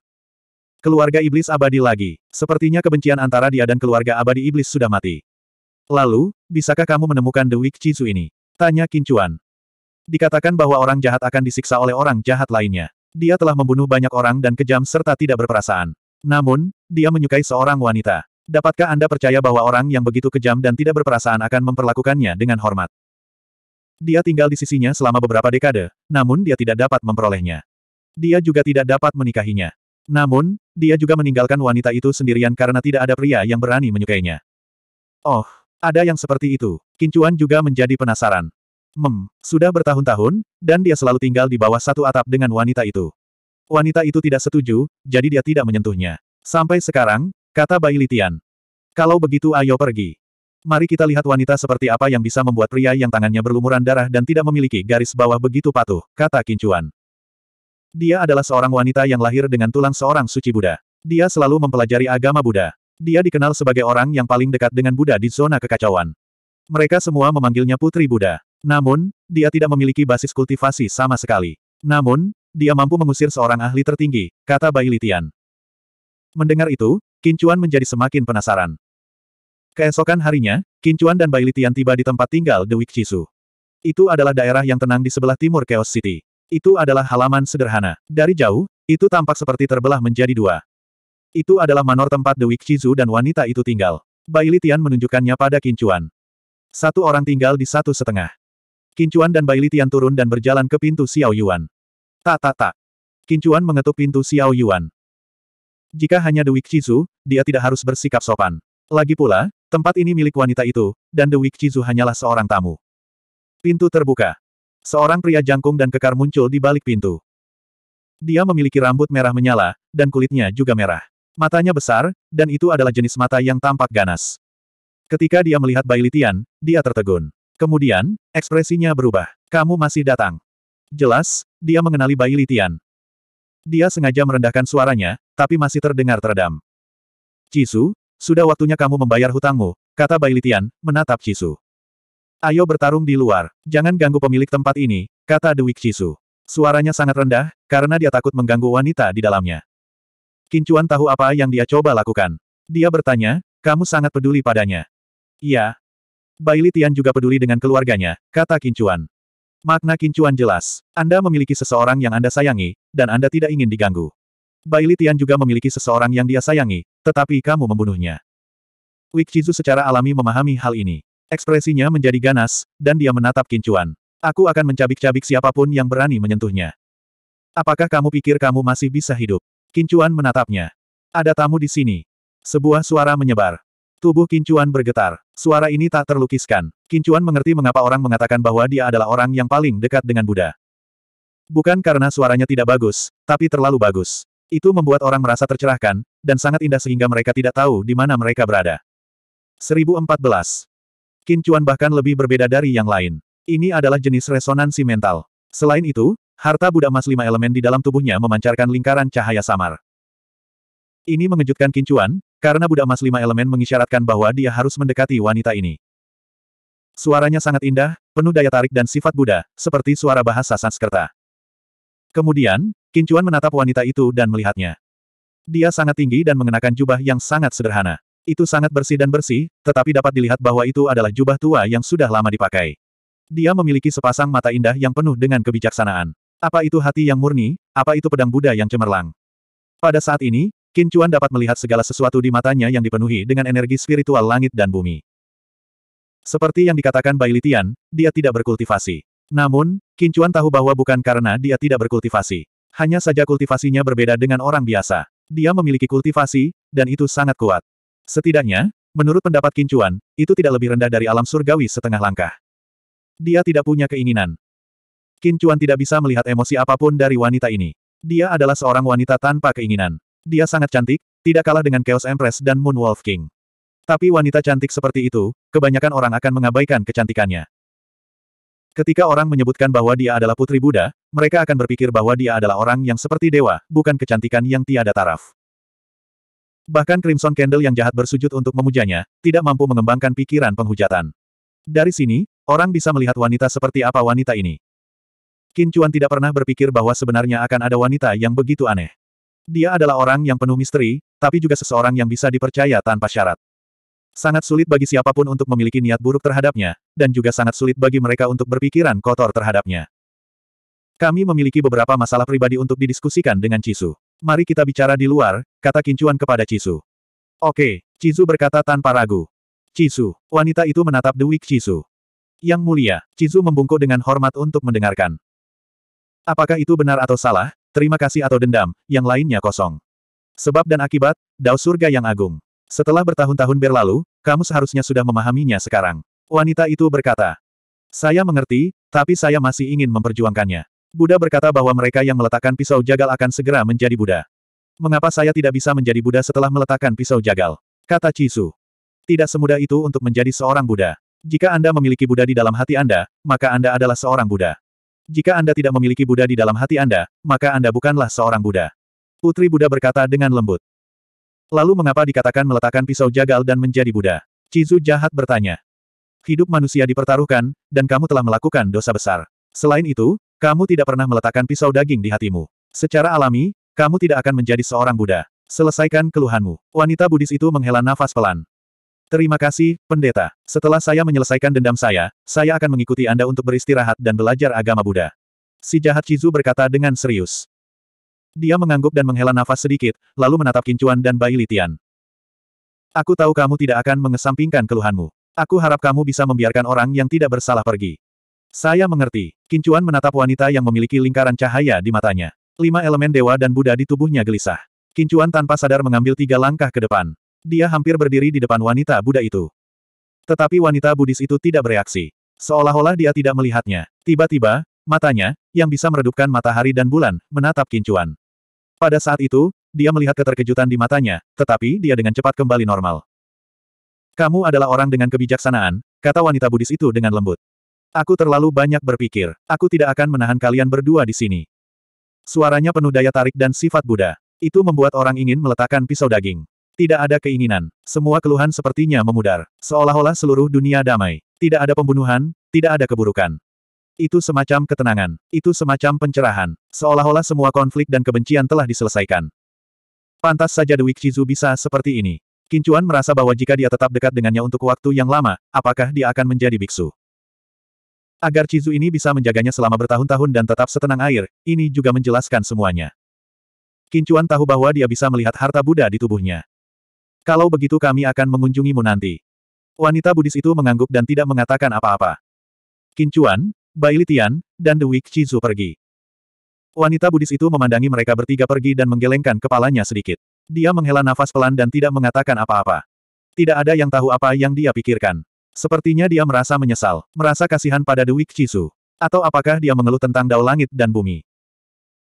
S1: Keluarga Iblis abadi lagi. Sepertinya kebencian antara dia dan keluarga abadi Iblis sudah mati. Lalu, bisakah kamu menemukan The Weak Chizu ini? Tanya Kincuan. Dikatakan bahwa orang jahat akan disiksa oleh orang jahat lainnya. Dia telah membunuh banyak orang dan kejam serta tidak berperasaan. Namun, dia menyukai seorang wanita. Dapatkah Anda percaya bahwa orang yang begitu kejam dan tidak berperasaan akan memperlakukannya dengan hormat? Dia tinggal di sisinya selama beberapa dekade, namun dia tidak dapat memperolehnya. Dia juga tidak dapat menikahinya. Namun, dia juga meninggalkan wanita itu sendirian karena tidak ada pria yang berani menyukainya. Oh, ada yang seperti itu. Kincuan juga menjadi penasaran. Mem, sudah bertahun-tahun, dan dia selalu tinggal di bawah satu atap dengan wanita itu. Wanita itu tidak setuju, jadi dia tidak menyentuhnya. Sampai sekarang, kata Bai Litian. Kalau begitu ayo pergi. Mari kita lihat wanita seperti apa yang bisa membuat pria yang tangannya berlumuran darah dan tidak memiliki garis bawah begitu patuh, kata Kincuan. Dia adalah seorang wanita yang lahir dengan tulang seorang suci Buddha. Dia selalu mempelajari agama Buddha. Dia dikenal sebagai orang yang paling dekat dengan Buddha di zona kekacauan. Mereka semua memanggilnya Putri Buddha. Namun, dia tidak memiliki basis kultivasi sama sekali. Namun, dia mampu mengusir seorang ahli tertinggi, kata Bai Litian. Mendengar itu, Kincuan menjadi semakin penasaran. Keesokan harinya, Kincuan dan Bai Litian tiba di tempat tinggal The Wik Chisu. Itu adalah daerah yang tenang di sebelah timur Chaos City. Itu adalah halaman sederhana. Dari jauh, itu tampak seperti terbelah menjadi dua. Itu adalah manor tempat The Wixizu dan wanita itu tinggal. Bai Litian menunjukkannya pada Kincuan. Satu orang tinggal di satu setengah. Kincuan dan Bai Litian turun dan berjalan ke pintu Xiao Yuan. Tak tak tak. Kincuan mengetuk pintu Xiao Yuan. Jika hanya The Wixizu, dia tidak harus bersikap sopan. Lagi pula, tempat ini milik wanita itu, dan The Wixizu hanyalah seorang tamu. Pintu terbuka. Seorang pria jangkung dan kekar muncul di balik pintu. Dia memiliki rambut merah menyala, dan kulitnya juga merah. Matanya besar, dan itu adalah jenis mata yang tampak ganas. Ketika dia melihat Bailitian, dia tertegun. Kemudian, ekspresinya berubah. Kamu masih datang. Jelas, dia mengenali Bailitian. Dia sengaja merendahkan suaranya, tapi masih terdengar teredam. Cisu, sudah waktunya kamu membayar hutangmu, kata Bailitian, menatap Cisu. Ayo bertarung di luar, jangan ganggu pemilik tempat ini, kata Dewi Cisu. Suaranya sangat rendah, karena dia takut mengganggu wanita di dalamnya. Kincuan tahu apa yang dia coba lakukan. Dia bertanya, kamu sangat peduli padanya. Iya. Baili Tian juga peduli dengan keluarganya, kata Kincuan. Makna Kincuan jelas, Anda memiliki seseorang yang Anda sayangi, dan Anda tidak ingin diganggu. Baili Tian juga memiliki seseorang yang dia sayangi, tetapi kamu membunuhnya. Wik Chizu secara alami memahami hal ini. Ekspresinya menjadi ganas, dan dia menatap Kincuan. Aku akan mencabik-cabik siapapun yang berani menyentuhnya. Apakah kamu pikir kamu masih bisa hidup? Kincuan menatapnya. Ada tamu di sini. Sebuah suara menyebar. Tubuh Kincuan bergetar. Suara ini tak terlukiskan. Kincuan mengerti mengapa orang mengatakan bahwa dia adalah orang yang paling dekat dengan Buddha. Bukan karena suaranya tidak bagus, tapi terlalu bagus. Itu membuat orang merasa tercerahkan, dan sangat indah sehingga mereka tidak tahu di mana mereka berada. 1014. Qin Chuan bahkan lebih berbeda dari yang lain. Ini adalah jenis resonansi mental. Selain itu, harta Buddha emas lima elemen di dalam tubuhnya memancarkan lingkaran cahaya samar. Ini mengejutkan Qin Chuan, karena Buddha emas lima elemen mengisyaratkan bahwa dia harus mendekati wanita ini. Suaranya sangat indah, penuh daya tarik dan sifat Buddha, seperti suara bahasa Sanskerta. Kemudian, Kincuan menatap wanita itu dan melihatnya. Dia sangat tinggi dan mengenakan jubah yang sangat sederhana. Itu sangat bersih dan bersih, tetapi dapat dilihat bahwa itu adalah jubah tua yang sudah lama dipakai. Dia memiliki sepasang mata indah yang penuh dengan kebijaksanaan. Apa itu hati yang murni, apa itu pedang Buddha yang cemerlang. Pada saat ini, Qin Chuan dapat melihat segala sesuatu di matanya yang dipenuhi dengan energi spiritual langit dan bumi. Seperti yang dikatakan Bai Litian, dia tidak berkultivasi. Namun, Qin Chuan tahu bahwa bukan karena dia tidak berkultivasi. Hanya saja kultivasinya berbeda dengan orang biasa. Dia memiliki kultivasi, dan itu sangat kuat. Setidaknya, menurut pendapat Kincuan, itu tidak lebih rendah dari alam surgawi setengah langkah. Dia tidak punya keinginan. Kincuan tidak bisa melihat emosi apapun dari wanita ini. Dia adalah seorang wanita tanpa keinginan. Dia sangat cantik, tidak kalah dengan Chaos Empress dan Moon Wolf King. Tapi wanita cantik seperti itu, kebanyakan orang akan mengabaikan kecantikannya. Ketika orang menyebutkan bahwa dia adalah putri Buddha, mereka akan berpikir bahwa dia adalah orang yang seperti dewa, bukan kecantikan yang tiada taraf. Bahkan Crimson Candle yang jahat bersujud untuk memujanya, tidak mampu mengembangkan pikiran penghujatan. Dari sini, orang bisa melihat wanita seperti apa wanita ini. Qin Chuan tidak pernah berpikir bahwa sebenarnya akan ada wanita yang begitu aneh. Dia adalah orang yang penuh misteri, tapi juga seseorang yang bisa dipercaya tanpa syarat. Sangat sulit bagi siapapun untuk memiliki niat buruk terhadapnya, dan juga sangat sulit bagi mereka untuk berpikiran kotor terhadapnya. Kami memiliki beberapa masalah pribadi untuk didiskusikan dengan Cisu. Mari kita bicara di luar, kata Kincuan kepada Cisu. Oke, Cisu berkata tanpa ragu. Cisu, wanita itu menatap Dewi Cisu. Yang mulia, Cisu membungkuk dengan hormat untuk mendengarkan. Apakah itu benar atau salah, terima kasih atau dendam, yang lainnya kosong. Sebab dan akibat, dao surga yang agung. Setelah bertahun-tahun berlalu, kamu seharusnya sudah memahaminya sekarang. Wanita itu berkata, saya mengerti, tapi saya masih ingin memperjuangkannya. Buddha berkata bahwa mereka yang meletakkan pisau jagal akan segera menjadi Buddha. Mengapa saya tidak bisa menjadi Buddha setelah meletakkan pisau jagal? Kata Cisu. Tidak semudah itu untuk menjadi seorang Buddha. Jika Anda memiliki Buddha di dalam hati Anda, maka Anda adalah seorang Buddha. Jika Anda tidak memiliki Buddha di dalam hati Anda, maka Anda bukanlah seorang Buddha. Putri Buddha berkata dengan lembut. Lalu mengapa dikatakan meletakkan pisau jagal dan menjadi Buddha? Cizu jahat bertanya. Hidup manusia dipertaruhkan, dan kamu telah melakukan dosa besar. Selain itu, kamu tidak pernah meletakkan pisau daging di hatimu. Secara alami, kamu tidak akan menjadi seorang Buddha. Selesaikan keluhanmu. Wanita Buddhis itu menghela nafas pelan. Terima kasih, pendeta. Setelah saya menyelesaikan dendam saya, saya akan mengikuti Anda untuk beristirahat dan belajar agama Buddha. Si jahat Chizu berkata dengan serius. Dia mengangguk dan menghela nafas sedikit, lalu menatap Kincuan dan Bai Litian. Aku tahu kamu tidak akan mengesampingkan keluhanmu. Aku harap kamu bisa membiarkan orang yang tidak bersalah pergi. Saya mengerti. Kincuan menatap wanita yang memiliki lingkaran cahaya di matanya. Lima elemen dewa dan Buddha di tubuhnya gelisah. Kincuan tanpa sadar mengambil tiga langkah ke depan. Dia hampir berdiri di depan wanita Buddha itu. Tetapi wanita Buddhis itu tidak bereaksi. Seolah-olah dia tidak melihatnya. Tiba-tiba, matanya, yang bisa meredupkan matahari dan bulan, menatap Kincuan. Pada saat itu, dia melihat keterkejutan di matanya, tetapi dia dengan cepat kembali normal. Kamu adalah orang dengan kebijaksanaan, kata wanita Buddhis itu dengan lembut. Aku terlalu banyak berpikir. Aku tidak akan menahan kalian berdua di sini. Suaranya penuh daya tarik dan sifat Buddha. Itu membuat orang ingin meletakkan pisau daging. Tidak ada keinginan. Semua keluhan sepertinya memudar. Seolah-olah seluruh dunia damai. Tidak ada pembunuhan, tidak ada keburukan. Itu semacam ketenangan. Itu semacam pencerahan. Seolah-olah semua konflik dan kebencian telah diselesaikan. Pantas saja Dewi Chizu bisa seperti ini. Kincuan merasa bahwa jika dia tetap dekat dengannya untuk waktu yang lama, apakah dia akan menjadi biksu? Agar Cizu ini bisa menjaganya selama bertahun-tahun dan tetap setenang air, ini juga menjelaskan semuanya. Kincuan tahu bahwa dia bisa melihat harta Buddha di tubuhnya. Kalau begitu kami akan mengunjungimu nanti. Wanita Buddhis itu mengangguk dan tidak mengatakan apa-apa. Kincuan, Bai Litian, dan The Weak Cizu pergi. Wanita Buddhis itu memandangi mereka bertiga pergi dan menggelengkan kepalanya sedikit. Dia menghela nafas pelan dan tidak mengatakan apa-apa. Tidak ada yang tahu apa yang dia pikirkan. Sepertinya dia merasa menyesal, merasa kasihan pada Dewi Chisu. Atau apakah dia mengeluh tentang dao langit dan bumi?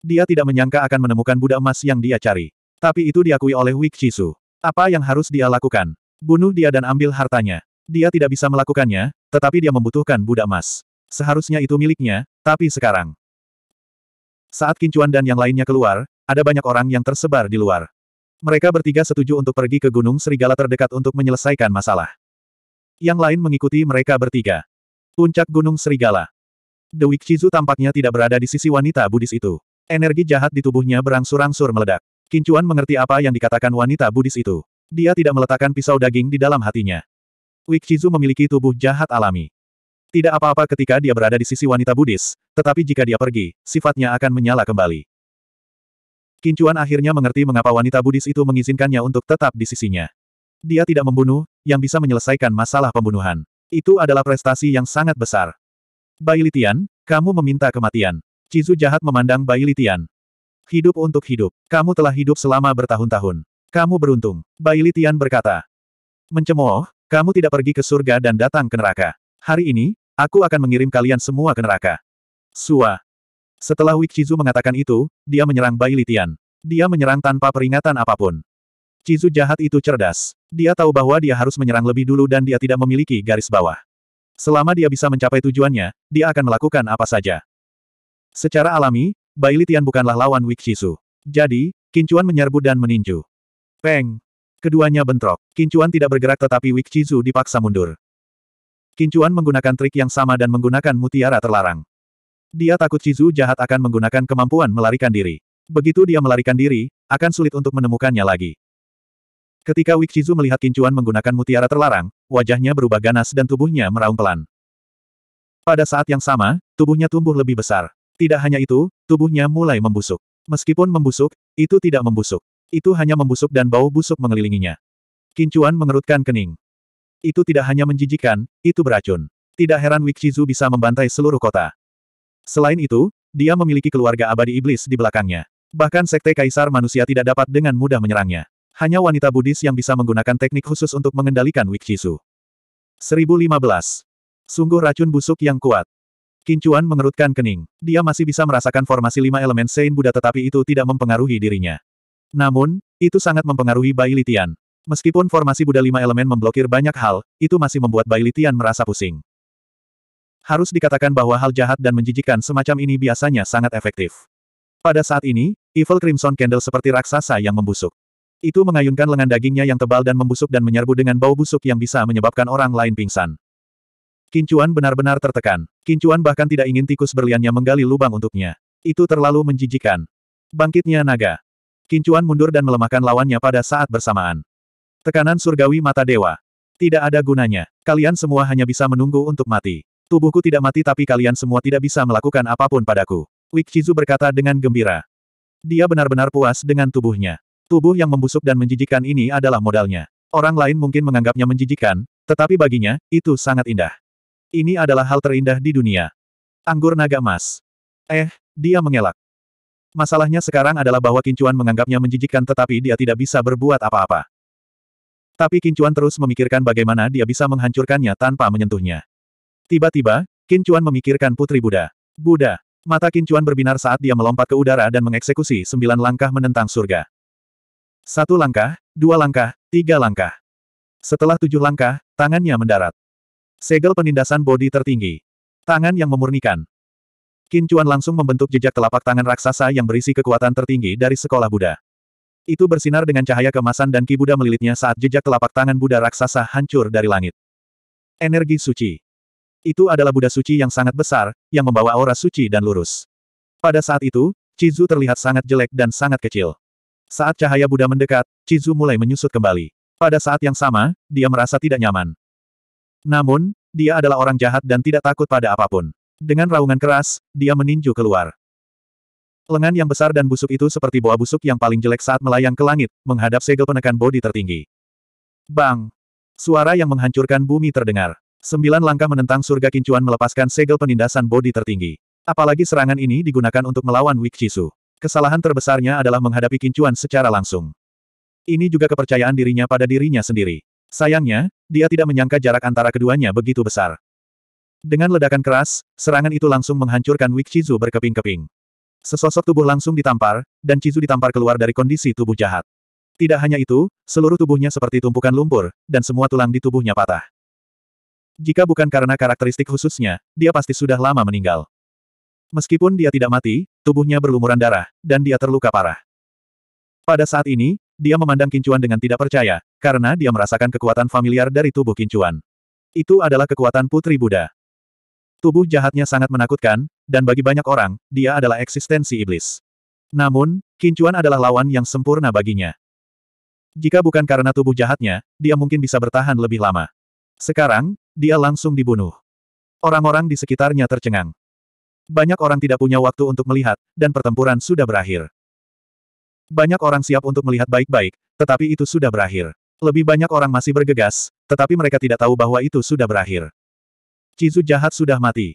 S1: Dia tidak menyangka akan menemukan Buddha emas yang dia cari. Tapi itu diakui oleh Wik Chisu. Apa yang harus dia lakukan? Bunuh dia dan ambil hartanya. Dia tidak bisa melakukannya, tetapi dia membutuhkan Buddha emas. Seharusnya itu miliknya, tapi sekarang. Saat Kincuan dan yang lainnya keluar, ada banyak orang yang tersebar di luar. Mereka bertiga setuju untuk pergi ke Gunung Serigala terdekat untuk menyelesaikan masalah. Yang lain mengikuti mereka bertiga. Puncak Gunung Serigala. Dewi Chizu tampaknya tidak berada di sisi wanita Buddhis itu. Energi jahat di tubuhnya berangsur-angsur meledak. Kincuan mengerti apa yang dikatakan wanita Buddhis itu. Dia tidak meletakkan pisau daging di dalam hatinya. Wikizu memiliki tubuh jahat alami. Tidak apa-apa ketika dia berada di sisi wanita Buddhis, tetapi jika dia pergi, sifatnya akan menyala kembali. Kincuan akhirnya mengerti mengapa wanita Buddhis itu mengizinkannya untuk tetap di sisinya. Dia tidak membunuh, yang bisa menyelesaikan masalah pembunuhan. Itu adalah prestasi yang sangat besar. Bai Litian, kamu meminta kematian. Cizu jahat memandang Bai Litian. Hidup untuk hidup. Kamu telah hidup selama bertahun-tahun. Kamu beruntung. Bai Litian berkata. Mencemooh, kamu tidak pergi ke surga dan datang ke neraka. Hari ini, aku akan mengirim kalian semua ke neraka. Sua. Setelah Wik Cizu mengatakan itu, dia menyerang Bai Litian. Dia menyerang tanpa peringatan apapun. Cizu jahat itu cerdas. Dia tahu bahwa dia harus menyerang lebih dulu dan dia tidak memiliki garis bawah. Selama dia bisa mencapai tujuannya, dia akan melakukan apa saja. Secara alami, Bai Litian bukanlah lawan Wik Cizu. Jadi, Kincuan menyerbu dan meninju. Peng! Keduanya bentrok. Kincuan tidak bergerak tetapi Wik Cizu dipaksa mundur. Kincuan menggunakan trik yang sama dan menggunakan mutiara terlarang. Dia takut Cizu jahat akan menggunakan kemampuan melarikan diri. Begitu dia melarikan diri, akan sulit untuk menemukannya lagi. Ketika Wixizu melihat Kincuan menggunakan mutiara terlarang, wajahnya berubah ganas dan tubuhnya meraung pelan. Pada saat yang sama, tubuhnya tumbuh lebih besar. Tidak hanya itu, tubuhnya mulai membusuk. Meskipun membusuk, itu tidak membusuk. Itu hanya membusuk dan bau busuk mengelilinginya. Kincuan mengerutkan kening. Itu tidak hanya menjijikan, itu beracun. Tidak heran Wixizu bisa membantai seluruh kota. Selain itu, dia memiliki keluarga abadi iblis di belakangnya. Bahkan sekte kaisar manusia tidak dapat dengan mudah menyerangnya. Hanya wanita Buddhis yang bisa menggunakan teknik khusus untuk mengendalikan Wikisu. 1015. Sungguh racun busuk yang kuat. Kincuan mengerutkan kening. Dia masih bisa merasakan formasi lima elemen Sein Buddha tetapi itu tidak mempengaruhi dirinya. Namun, itu sangat mempengaruhi Bai Litian. Meskipun formasi Buddha lima elemen memblokir banyak hal, itu masih membuat Bai Litian merasa pusing. Harus dikatakan bahwa hal jahat dan menjijikan semacam ini biasanya sangat efektif. Pada saat ini, Evil Crimson Candle seperti raksasa yang membusuk. Itu mengayunkan lengan dagingnya yang tebal dan membusuk dan menyerbu dengan bau busuk yang bisa menyebabkan orang lain pingsan. Kincuan benar-benar tertekan. Kincuan bahkan tidak ingin tikus berliannya menggali lubang untuknya. Itu terlalu menjijikan. Bangkitnya naga. Kincuan mundur dan melemahkan lawannya pada saat bersamaan. Tekanan surgawi mata dewa. Tidak ada gunanya. Kalian semua hanya bisa menunggu untuk mati. Tubuhku tidak mati tapi kalian semua tidak bisa melakukan apapun padaku. Wik Chizu berkata dengan gembira. Dia benar-benar puas dengan tubuhnya. Tubuh yang membusuk dan menjijikan ini adalah modalnya. Orang lain mungkin menganggapnya menjijikan, tetapi baginya, itu sangat indah. Ini adalah hal terindah di dunia. Anggur naga emas. Eh, dia mengelak. Masalahnya sekarang adalah bahwa Kincuan menganggapnya menjijikan tetapi dia tidak bisa berbuat apa-apa. Tapi Kincuan terus memikirkan bagaimana dia bisa menghancurkannya tanpa menyentuhnya. Tiba-tiba, Kincuan memikirkan Putri Buddha. Buddha. Mata Kincuan berbinar saat dia melompat ke udara dan mengeksekusi sembilan langkah menentang surga. Satu langkah, dua langkah, tiga langkah. Setelah tujuh langkah, tangannya mendarat. Segel penindasan bodi tertinggi. Tangan yang memurnikan. Kincuan langsung membentuk jejak telapak tangan raksasa yang berisi kekuatan tertinggi dari sekolah Buddha. Itu bersinar dengan cahaya kemasan dan Ki Buddha melilitnya saat jejak telapak tangan Buddha raksasa hancur dari langit. Energi suci. Itu adalah Buddha suci yang sangat besar, yang membawa aura suci dan lurus. Pada saat itu, Chizu terlihat sangat jelek dan sangat kecil. Saat cahaya Buddha mendekat, Cizu mulai menyusut kembali. Pada saat yang sama, dia merasa tidak nyaman. Namun, dia adalah orang jahat dan tidak takut pada apapun. Dengan raungan keras, dia meninju keluar. Lengan yang besar dan busuk itu seperti boa busuk yang paling jelek saat melayang ke langit, menghadap segel penekan bodi tertinggi. Bang! Suara yang menghancurkan bumi terdengar. Sembilan langkah menentang surga kincuan melepaskan segel penindasan bodi tertinggi. Apalagi serangan ini digunakan untuk melawan Wik Chisu. Kesalahan terbesarnya adalah menghadapi kincuan secara langsung. Ini juga kepercayaan dirinya pada dirinya sendiri. Sayangnya, dia tidak menyangka jarak antara keduanya begitu besar. Dengan ledakan keras, serangan itu langsung menghancurkan Wik Chizu berkeping-keping. Sesosok tubuh langsung ditampar, dan Chizu ditampar keluar dari kondisi tubuh jahat. Tidak hanya itu, seluruh tubuhnya seperti tumpukan lumpur, dan semua tulang di tubuhnya patah. Jika bukan karena karakteristik khususnya, dia pasti sudah lama meninggal. Meskipun dia tidak mati, tubuhnya berlumuran darah, dan dia terluka parah. Pada saat ini, dia memandang Kincuan dengan tidak percaya, karena dia merasakan kekuatan familiar dari tubuh Kincuan. Itu adalah kekuatan Putri Buddha. Tubuh jahatnya sangat menakutkan, dan bagi banyak orang, dia adalah eksistensi iblis. Namun, Kincuan adalah lawan yang sempurna baginya. Jika bukan karena tubuh jahatnya, dia mungkin bisa bertahan lebih lama. Sekarang, dia langsung dibunuh. Orang-orang di sekitarnya tercengang. Banyak orang tidak punya waktu untuk melihat, dan pertempuran sudah berakhir. Banyak orang siap untuk melihat baik-baik, tetapi itu sudah berakhir. Lebih banyak orang masih bergegas, tetapi mereka tidak tahu bahwa itu sudah berakhir. Cizu jahat sudah mati.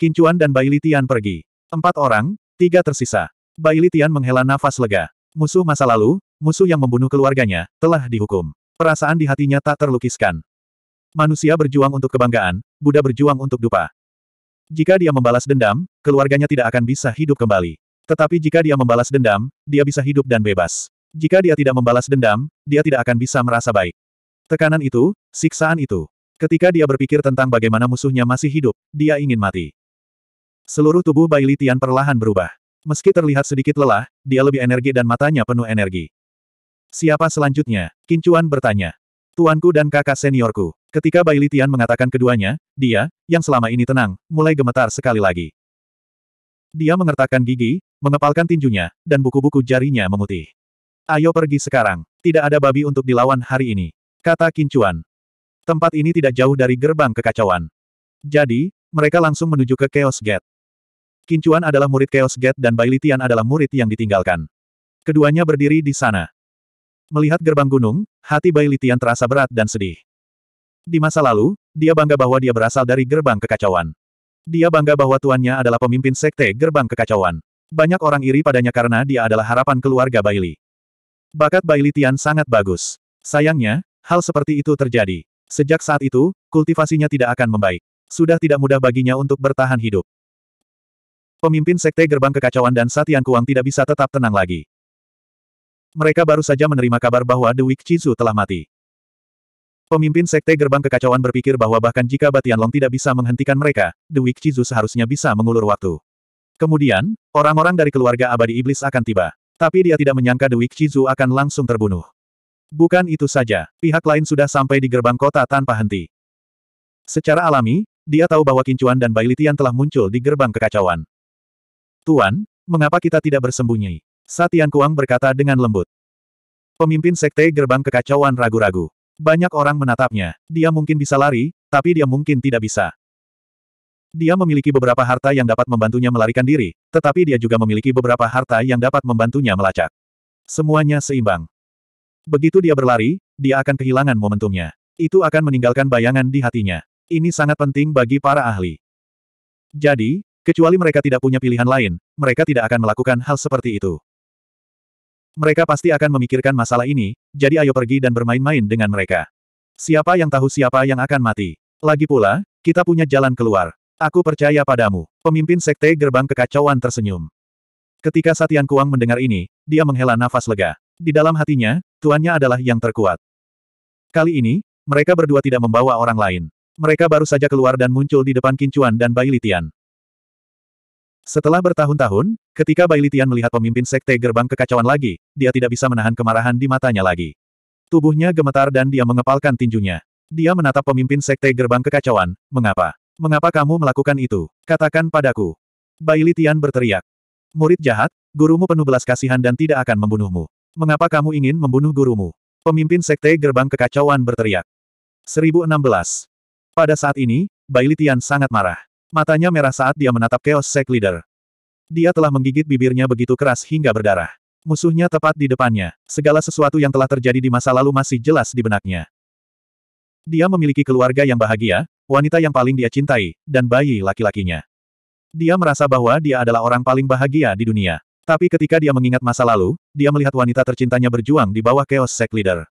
S1: Kincuan dan Bailitian Litian pergi. Empat orang, tiga tersisa. Bailitian Litian menghela nafas lega. Musuh masa lalu, musuh yang membunuh keluarganya, telah dihukum. Perasaan di hatinya tak terlukiskan. Manusia berjuang untuk kebanggaan, Buddha berjuang untuk dupa. Jika dia membalas dendam, keluarganya tidak akan bisa hidup kembali. Tetapi jika dia membalas dendam, dia bisa hidup dan bebas. Jika dia tidak membalas dendam, dia tidak akan bisa merasa baik. Tekanan itu, siksaan itu. Ketika dia berpikir tentang bagaimana musuhnya masih hidup, dia ingin mati. Seluruh tubuh Bai Litian perlahan berubah. Meski terlihat sedikit lelah, dia lebih energi dan matanya penuh energi. Siapa selanjutnya? Kincuan bertanya tuanku dan kakak seniorku. Ketika Bai Litian mengatakan keduanya, dia, yang selama ini tenang, mulai gemetar sekali lagi. Dia mengertakkan gigi, mengepalkan tinjunya, dan buku-buku jarinya memutih. Ayo pergi sekarang, tidak ada babi untuk dilawan hari ini, kata Kincuan. Tempat ini tidak jauh dari gerbang kekacauan. Jadi, mereka langsung menuju ke Chaos Gate. Kincuan adalah murid Chaos Gate dan Bai Litian adalah murid yang ditinggalkan. Keduanya berdiri di sana. Melihat gerbang gunung, hati Bai Litian terasa berat dan sedih. Di masa lalu, dia bangga bahwa dia berasal dari gerbang kekacauan. Dia bangga bahwa tuannya adalah pemimpin sekte gerbang kekacauan. Banyak orang iri padanya karena dia adalah harapan keluarga Baili. Bakat Baili Tian sangat bagus. Sayangnya, hal seperti itu terjadi. Sejak saat itu, kultivasinya tidak akan membaik. Sudah tidak mudah baginya untuk bertahan hidup. Pemimpin sekte gerbang kekacauan dan Satian Kuang tidak bisa tetap tenang lagi. Mereka baru saja menerima kabar bahwa The Weak Chizu telah mati. Pemimpin Sekte Gerbang Kekacauan berpikir bahwa bahkan jika Batian Long tidak bisa menghentikan mereka, The Weak Chizu seharusnya bisa mengulur waktu. Kemudian, orang-orang dari keluarga abadi iblis akan tiba. Tapi dia tidak menyangka The Weak Chizu akan langsung terbunuh. Bukan itu saja, pihak lain sudah sampai di gerbang kota tanpa henti. Secara alami, dia tahu bahwa Kincuan dan Bailitian telah muncul di gerbang kekacauan. Tuan, mengapa kita tidak bersembunyi? Satian Kuang berkata dengan lembut. Pemimpin sekte gerbang kekacauan ragu-ragu. Banyak orang menatapnya. Dia mungkin bisa lari, tapi dia mungkin tidak bisa. Dia memiliki beberapa harta yang dapat membantunya melarikan diri, tetapi dia juga memiliki beberapa harta yang dapat membantunya melacak. Semuanya seimbang. Begitu dia berlari, dia akan kehilangan momentumnya. Itu akan meninggalkan bayangan di hatinya. Ini sangat penting bagi para ahli. Jadi, kecuali mereka tidak punya pilihan lain, mereka tidak akan melakukan hal seperti itu. Mereka pasti akan memikirkan masalah ini, jadi ayo pergi dan bermain-main dengan mereka. Siapa yang tahu siapa yang akan mati? Lagi pula, kita punya jalan keluar. Aku percaya padamu. Pemimpin Sekte Gerbang Kekacauan tersenyum. Ketika Satian Kuang mendengar ini, dia menghela nafas lega. Di dalam hatinya, tuannya adalah yang terkuat. Kali ini, mereka berdua tidak membawa orang lain. Mereka baru saja keluar dan muncul di depan Kincuan dan Bailitian. Setelah bertahun-tahun, ketika Bai Litian melihat pemimpin sekte gerbang kekacauan lagi, dia tidak bisa menahan kemarahan di matanya lagi. Tubuhnya gemetar dan dia mengepalkan tinjunya. Dia menatap pemimpin sekte gerbang kekacauan, mengapa? Mengapa kamu melakukan itu? Katakan padaku. Bai Litian berteriak. Murid jahat, gurumu penuh belas kasihan dan tidak akan membunuhmu. Mengapa kamu ingin membunuh gurumu? Pemimpin sekte gerbang kekacauan berteriak. 1016. Pada saat ini, Bai Litian sangat marah. Matanya merah saat dia menatap Chaos Sect Leader. Dia telah menggigit bibirnya begitu keras hingga berdarah. Musuhnya tepat di depannya, segala sesuatu yang telah terjadi di masa lalu masih jelas di benaknya. Dia memiliki keluarga yang bahagia, wanita yang paling dia cintai, dan bayi laki-lakinya. Dia merasa bahwa dia adalah orang paling bahagia di dunia. Tapi ketika dia mengingat masa lalu, dia melihat wanita tercintanya berjuang di bawah Chaos Sect Leader.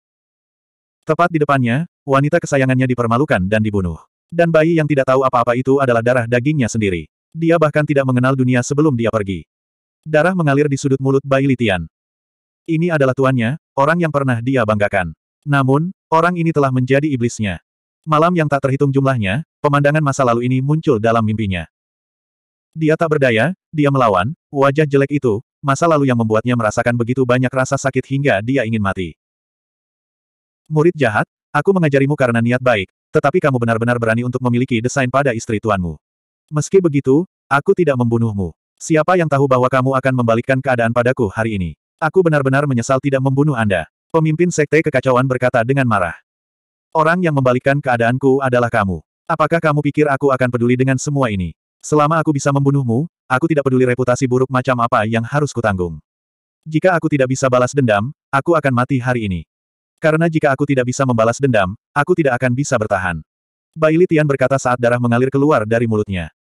S1: Tepat di depannya, wanita kesayangannya dipermalukan dan dibunuh. Dan bayi yang tidak tahu apa-apa itu adalah darah dagingnya sendiri. Dia bahkan tidak mengenal dunia sebelum dia pergi. Darah mengalir di sudut mulut bayi Litian. Ini adalah tuannya, orang yang pernah dia banggakan. Namun, orang ini telah menjadi iblisnya. Malam yang tak terhitung jumlahnya, pemandangan masa lalu ini muncul dalam mimpinya. Dia tak berdaya, dia melawan, wajah jelek itu, masa lalu yang membuatnya merasakan begitu banyak rasa sakit hingga dia ingin mati. Murid jahat, aku mengajarimu karena niat baik, tetapi kamu benar-benar berani untuk memiliki desain pada istri tuanmu. Meski begitu, aku tidak membunuhmu. Siapa yang tahu bahwa kamu akan membalikkan keadaan padaku hari ini? Aku benar-benar menyesal tidak membunuh Anda. Pemimpin Sekte Kekacauan berkata dengan marah. Orang yang membalikkan keadaanku adalah kamu. Apakah kamu pikir aku akan peduli dengan semua ini? Selama aku bisa membunuhmu, aku tidak peduli reputasi buruk macam apa yang harus kutanggung. Jika aku tidak bisa balas dendam, aku akan mati hari ini. Karena jika aku tidak bisa membalas dendam, aku tidak akan bisa bertahan. Bai Litian berkata saat darah mengalir keluar dari mulutnya.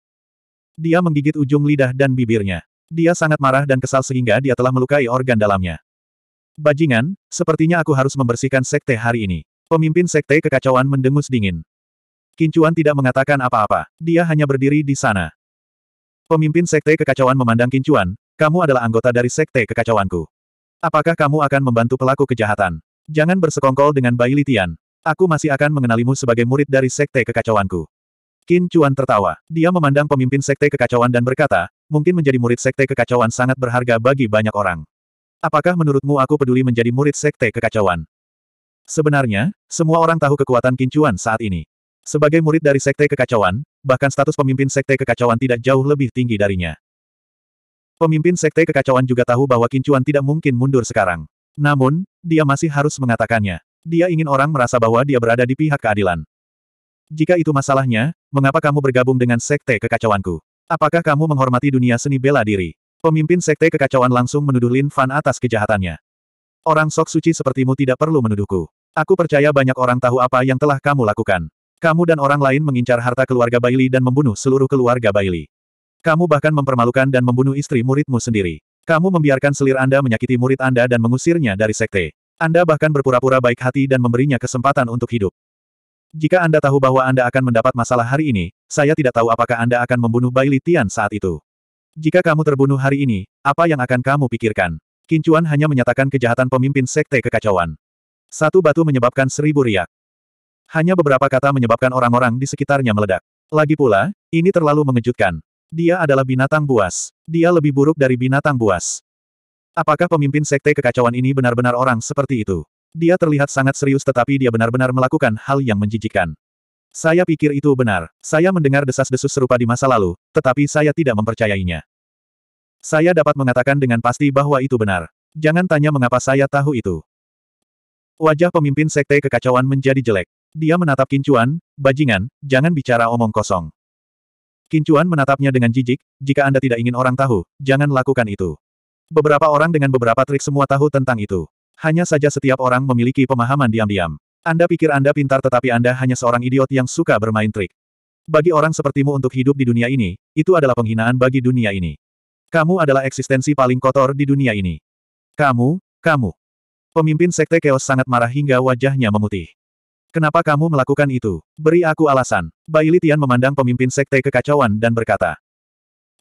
S1: Dia menggigit ujung lidah dan bibirnya. Dia sangat marah dan kesal sehingga dia telah melukai organ dalamnya. Bajingan, sepertinya aku harus membersihkan sekte hari ini. Pemimpin sekte kekacauan mendengus dingin. Kincuan tidak mengatakan apa-apa. Dia hanya berdiri di sana. Pemimpin sekte kekacauan memandang Kincuan, kamu adalah anggota dari sekte kekacauanku. Apakah kamu akan membantu pelaku kejahatan? Jangan bersekongkol dengan Bai Litian. Aku masih akan mengenalimu sebagai murid dari Sekte Kekacauanku. Qin Chuan tertawa. Dia memandang pemimpin Sekte Kekacauan dan berkata, mungkin menjadi murid Sekte Kekacauan sangat berharga bagi banyak orang. Apakah menurutmu aku peduli menjadi murid Sekte Kekacauan? Sebenarnya, semua orang tahu kekuatan Qin Chuan saat ini. Sebagai murid dari Sekte Kekacauan, bahkan status pemimpin Sekte Kekacauan tidak jauh lebih tinggi darinya. Pemimpin Sekte Kekacauan juga tahu bahwa Qin Chuan tidak mungkin mundur sekarang. Namun, dia masih harus mengatakannya. Dia ingin orang merasa bahwa dia berada di pihak keadilan. Jika itu masalahnya, mengapa kamu bergabung dengan sekte kekacauanku? Apakah kamu menghormati dunia seni bela diri? Pemimpin sekte kekacauan langsung menuduh Lin Fan atas kejahatannya. Orang sok suci sepertimu tidak perlu menuduhku. Aku percaya banyak orang tahu apa yang telah kamu lakukan. Kamu dan orang lain mengincar harta keluarga Bailey dan membunuh seluruh keluarga Bailey. Kamu bahkan mempermalukan dan membunuh istri muridmu sendiri. Kamu membiarkan selir Anda menyakiti murid Anda dan mengusirnya dari sekte. Anda bahkan berpura-pura baik hati dan memberinya kesempatan untuk hidup. Jika Anda tahu bahwa Anda akan mendapat masalah hari ini, saya tidak tahu apakah Anda akan membunuh Bai Litian saat itu. Jika kamu terbunuh hari ini, apa yang akan kamu pikirkan? Kincuan hanya menyatakan kejahatan pemimpin sekte kekacauan. Satu batu menyebabkan seribu riak. Hanya beberapa kata menyebabkan orang-orang di sekitarnya meledak. Lagi pula, ini terlalu mengejutkan. Dia adalah binatang buas. Dia lebih buruk dari binatang buas. Apakah pemimpin sekte kekacauan ini benar-benar orang seperti itu? Dia terlihat sangat serius tetapi dia benar-benar melakukan hal yang menjijikkan. Saya pikir itu benar. Saya mendengar desas-desus serupa di masa lalu, tetapi saya tidak mempercayainya. Saya dapat mengatakan dengan pasti bahwa itu benar. Jangan tanya mengapa saya tahu itu. Wajah pemimpin sekte kekacauan menjadi jelek. Dia menatap kincuan, bajingan, jangan bicara omong kosong. Kincuan menatapnya dengan jijik, jika Anda tidak ingin orang tahu, jangan lakukan itu. Beberapa orang dengan beberapa trik semua tahu tentang itu. Hanya saja setiap orang memiliki pemahaman diam-diam. Anda pikir Anda pintar tetapi Anda hanya seorang idiot yang suka bermain trik. Bagi orang sepertimu untuk hidup di dunia ini, itu adalah penghinaan bagi dunia ini. Kamu adalah eksistensi paling kotor di dunia ini. Kamu, kamu. Pemimpin Sekte Chaos sangat marah hingga wajahnya memutih. Kenapa kamu melakukan itu? Beri aku alasan. Bai Litian memandang pemimpin sekte kekacauan dan berkata.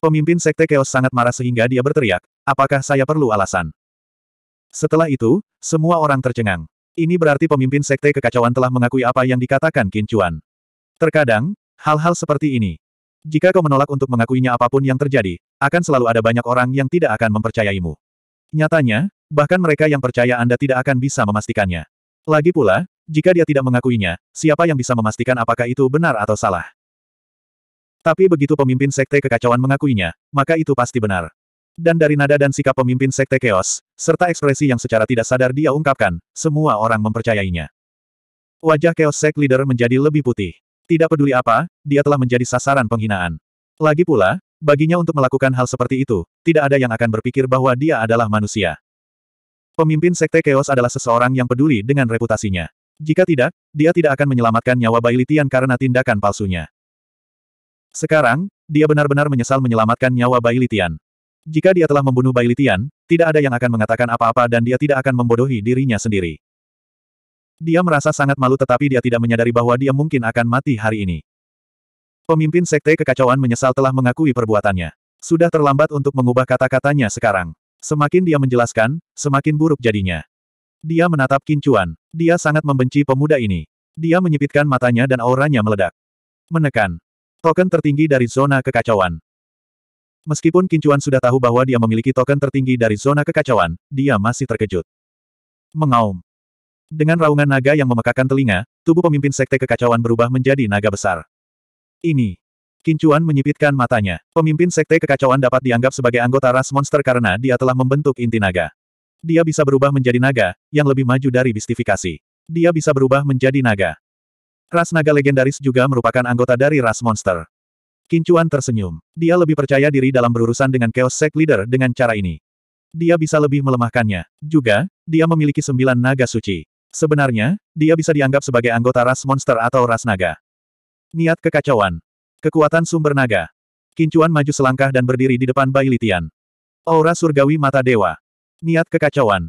S1: Pemimpin sekte keos sangat marah sehingga dia berteriak, apakah saya perlu alasan? Setelah itu, semua orang tercengang. Ini berarti pemimpin sekte kekacauan telah mengakui apa yang dikatakan Kincuan. Terkadang, hal-hal seperti ini. Jika kau menolak untuk mengakuinya apapun yang terjadi, akan selalu ada banyak orang yang tidak akan mempercayaimu. Nyatanya, bahkan mereka yang percaya Anda tidak akan bisa memastikannya. Lagi pula, jika dia tidak mengakuinya, siapa yang bisa memastikan apakah itu benar atau salah? Tapi begitu pemimpin sekte kekacauan mengakuinya, maka itu pasti benar. Dan dari nada dan sikap pemimpin sekte keos, serta ekspresi yang secara tidak sadar dia ungkapkan, semua orang mempercayainya. Wajah keos sek leader menjadi lebih putih. Tidak peduli apa, dia telah menjadi sasaran penghinaan. Lagi pula, baginya untuk melakukan hal seperti itu, tidak ada yang akan berpikir bahwa dia adalah manusia. Pemimpin sekte keos adalah seseorang yang peduli dengan reputasinya. Jika tidak, dia tidak akan menyelamatkan nyawa Bai Litian karena tindakan palsunya. Sekarang, dia benar-benar menyesal menyelamatkan nyawa Bai Litian. Jika dia telah membunuh Bai Litian, tidak ada yang akan mengatakan apa-apa dan dia tidak akan membodohi dirinya sendiri. Dia merasa sangat malu tetapi dia tidak menyadari bahwa dia mungkin akan mati hari ini. Pemimpin Sekte Kekacauan menyesal telah mengakui perbuatannya. Sudah terlambat untuk mengubah kata-katanya sekarang. Semakin dia menjelaskan, semakin buruk jadinya. Dia menatap Kincuan. Dia sangat membenci pemuda ini. Dia menyipitkan matanya dan auranya meledak. Menekan. Token tertinggi dari zona kekacauan. Meskipun Kincuan sudah tahu bahwa dia memiliki token tertinggi dari zona kekacauan, dia masih terkejut. Mengaum. Dengan raungan naga yang memekakan telinga, tubuh pemimpin sekte kekacauan berubah menjadi naga besar. Ini. Kincuan menyipitkan matanya. Pemimpin sekte kekacauan dapat dianggap sebagai anggota ras monster karena dia telah membentuk inti naga. Dia bisa berubah menjadi naga, yang lebih maju dari mistifikasi. Dia bisa berubah menjadi naga. Ras naga legendaris juga merupakan anggota dari ras monster. Kincuan tersenyum. Dia lebih percaya diri dalam berurusan dengan Chaos Sect Leader dengan cara ini. Dia bisa lebih melemahkannya. Juga, dia memiliki sembilan naga suci. Sebenarnya, dia bisa dianggap sebagai anggota ras monster atau ras naga. Niat kekacauan. Kekuatan sumber naga. Kincuan maju selangkah dan berdiri di depan Bailitian. Aura surgawi mata dewa. Niat kekacauan.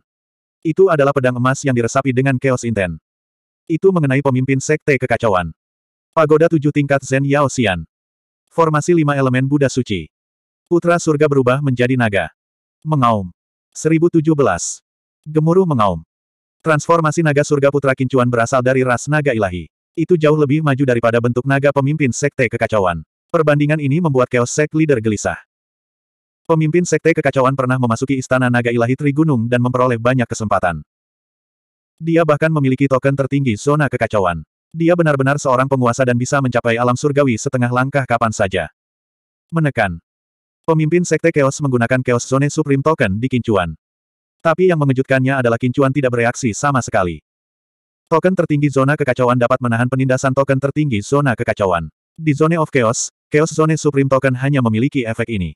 S1: Itu adalah pedang emas yang diresapi dengan chaos intent. Itu mengenai pemimpin sekte kekacauan. Pagoda tujuh tingkat Zen Yao Xian. Formasi lima elemen Buddha Suci. Putra surga berubah menjadi naga. Mengaum. 1017. Gemuruh mengaum. Transformasi naga surga putra kincuan berasal dari ras naga ilahi. Itu jauh lebih maju daripada bentuk naga pemimpin sekte kekacauan. Perbandingan ini membuat Chaos Sect Leader gelisah. Pemimpin Sekte Kekacauan pernah memasuki Istana Naga Ilahi Trigunung dan memperoleh banyak kesempatan. Dia bahkan memiliki token tertinggi zona kekacauan. Dia benar-benar seorang penguasa dan bisa mencapai alam surgawi setengah langkah kapan saja. Menekan. Pemimpin Sekte Chaos menggunakan Chaos Zone Supreme Token di Kincuan. Tapi yang mengejutkannya adalah Kincuan tidak bereaksi sama sekali. Token tertinggi zona kekacauan dapat menahan penindasan token tertinggi zona kekacauan. Di Zone of Chaos, Chaos Zone Supreme Token hanya memiliki efek ini.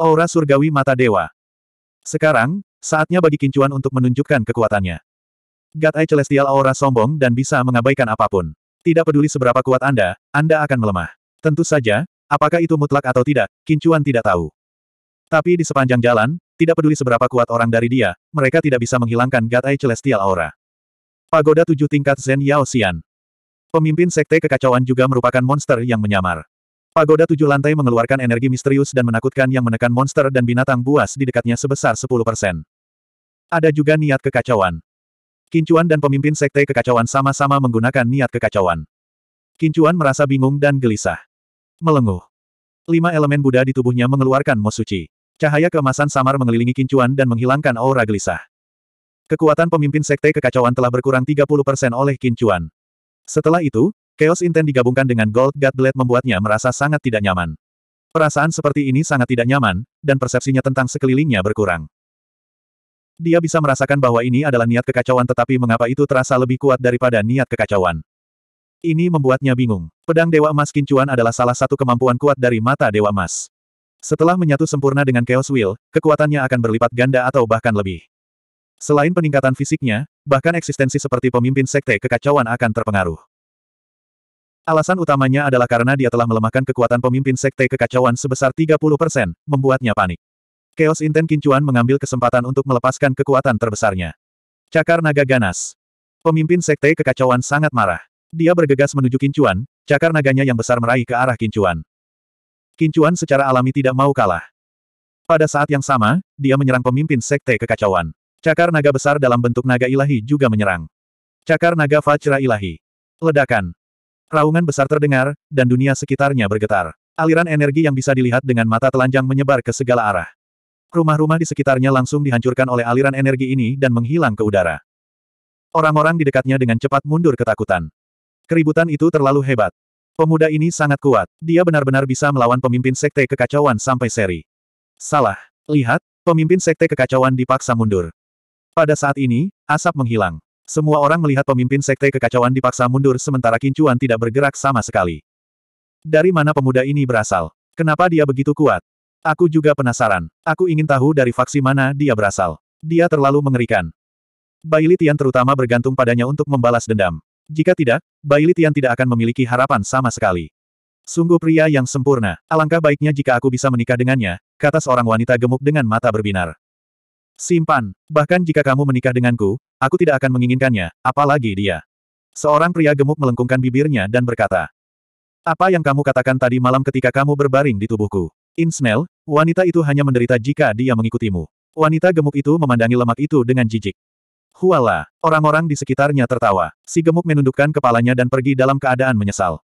S1: Aura surgawi mata dewa. Sekarang, saatnya bagi Kincuan untuk menunjukkan kekuatannya. Gatai Celestial Aura sombong dan bisa mengabaikan apapun. Tidak peduli seberapa kuat Anda, Anda akan melemah. Tentu saja, apakah itu mutlak atau tidak, Kincuan tidak tahu. Tapi di sepanjang jalan, tidak peduli seberapa kuat orang dari dia, mereka tidak bisa menghilangkan Gatai Celestial Aura. Pagoda tujuh tingkat Zen Yao Xian. Pemimpin Sekte Kekacauan juga merupakan monster yang menyamar. Pagoda tujuh lantai mengeluarkan energi misterius dan menakutkan yang menekan monster dan binatang buas di dekatnya sebesar 10 persen. Ada juga niat kekacauan. Kincuan dan pemimpin sekte kekacauan sama-sama menggunakan niat kekacauan. Kincuan merasa bingung dan gelisah. Melenguh. Lima elemen Buddha di tubuhnya mengeluarkan mosuci. Cahaya keemasan samar mengelilingi Kincuan dan menghilangkan aura gelisah. Kekuatan pemimpin sekte kekacauan telah berkurang 30% oleh Kincuan. Setelah itu, Chaos intent digabungkan dengan Gold God Blade membuatnya merasa sangat tidak nyaman. Perasaan seperti ini sangat tidak nyaman, dan persepsinya tentang sekelilingnya berkurang. Dia bisa merasakan bahwa ini adalah niat kekacauan tetapi mengapa itu terasa lebih kuat daripada niat kekacauan. Ini membuatnya bingung. Pedang Dewa Emas Kincuan adalah salah satu kemampuan kuat dari mata Dewa Emas. Setelah menyatu sempurna dengan Chaos Will, kekuatannya akan berlipat ganda atau bahkan lebih. Selain peningkatan fisiknya, bahkan eksistensi seperti pemimpin sekte kekacauan akan terpengaruh. Alasan utamanya adalah karena dia telah melemahkan kekuatan pemimpin sekte kekacauan sebesar 30%, persen, membuatnya panik. Chaos Inten Kincuan mengambil kesempatan untuk melepaskan kekuatan terbesarnya. Cakar Naga Ganas. Pemimpin sekte kekacauan sangat marah. Dia bergegas menuju Kincuan, cakar naganya yang besar meraih ke arah Kincuan. Kincuan secara alami tidak mau kalah. Pada saat yang sama, dia menyerang pemimpin sekte kekacauan. Cakar naga besar dalam bentuk naga ilahi juga menyerang. Cakar naga Fajra ilahi. Ledakan. Raungan besar terdengar, dan dunia sekitarnya bergetar. Aliran energi yang bisa dilihat dengan mata telanjang menyebar ke segala arah. Rumah-rumah di sekitarnya langsung dihancurkan oleh aliran energi ini dan menghilang ke udara. Orang-orang di dekatnya dengan cepat mundur ketakutan. Keributan itu terlalu hebat. Pemuda ini sangat kuat. Dia benar-benar bisa melawan pemimpin sekte kekacauan sampai seri. Salah. Lihat, pemimpin sekte kekacauan dipaksa mundur. Pada saat ini, asap menghilang. Semua orang melihat pemimpin sekte kekacauan dipaksa mundur sementara Kincuan tidak bergerak sama sekali. Dari mana pemuda ini berasal? Kenapa dia begitu kuat? Aku juga penasaran. Aku ingin tahu dari faksi mana dia berasal. Dia terlalu mengerikan. Baili Tian terutama bergantung padanya untuk membalas dendam. Jika tidak, Baili Tian tidak akan memiliki harapan sama sekali. Sungguh pria yang sempurna. Alangkah baiknya jika aku bisa menikah dengannya, kata seorang wanita gemuk dengan mata berbinar. Simpan, bahkan jika kamu menikah denganku, aku tidak akan menginginkannya, apalagi dia. Seorang pria gemuk melengkungkan bibirnya dan berkata, Apa yang kamu katakan tadi malam ketika kamu berbaring di tubuhku? Insnell, wanita itu hanya menderita jika dia mengikutimu. Wanita gemuk itu memandangi lemak itu dengan jijik. Huala, orang-orang di sekitarnya tertawa. Si gemuk menundukkan kepalanya dan pergi dalam keadaan menyesal.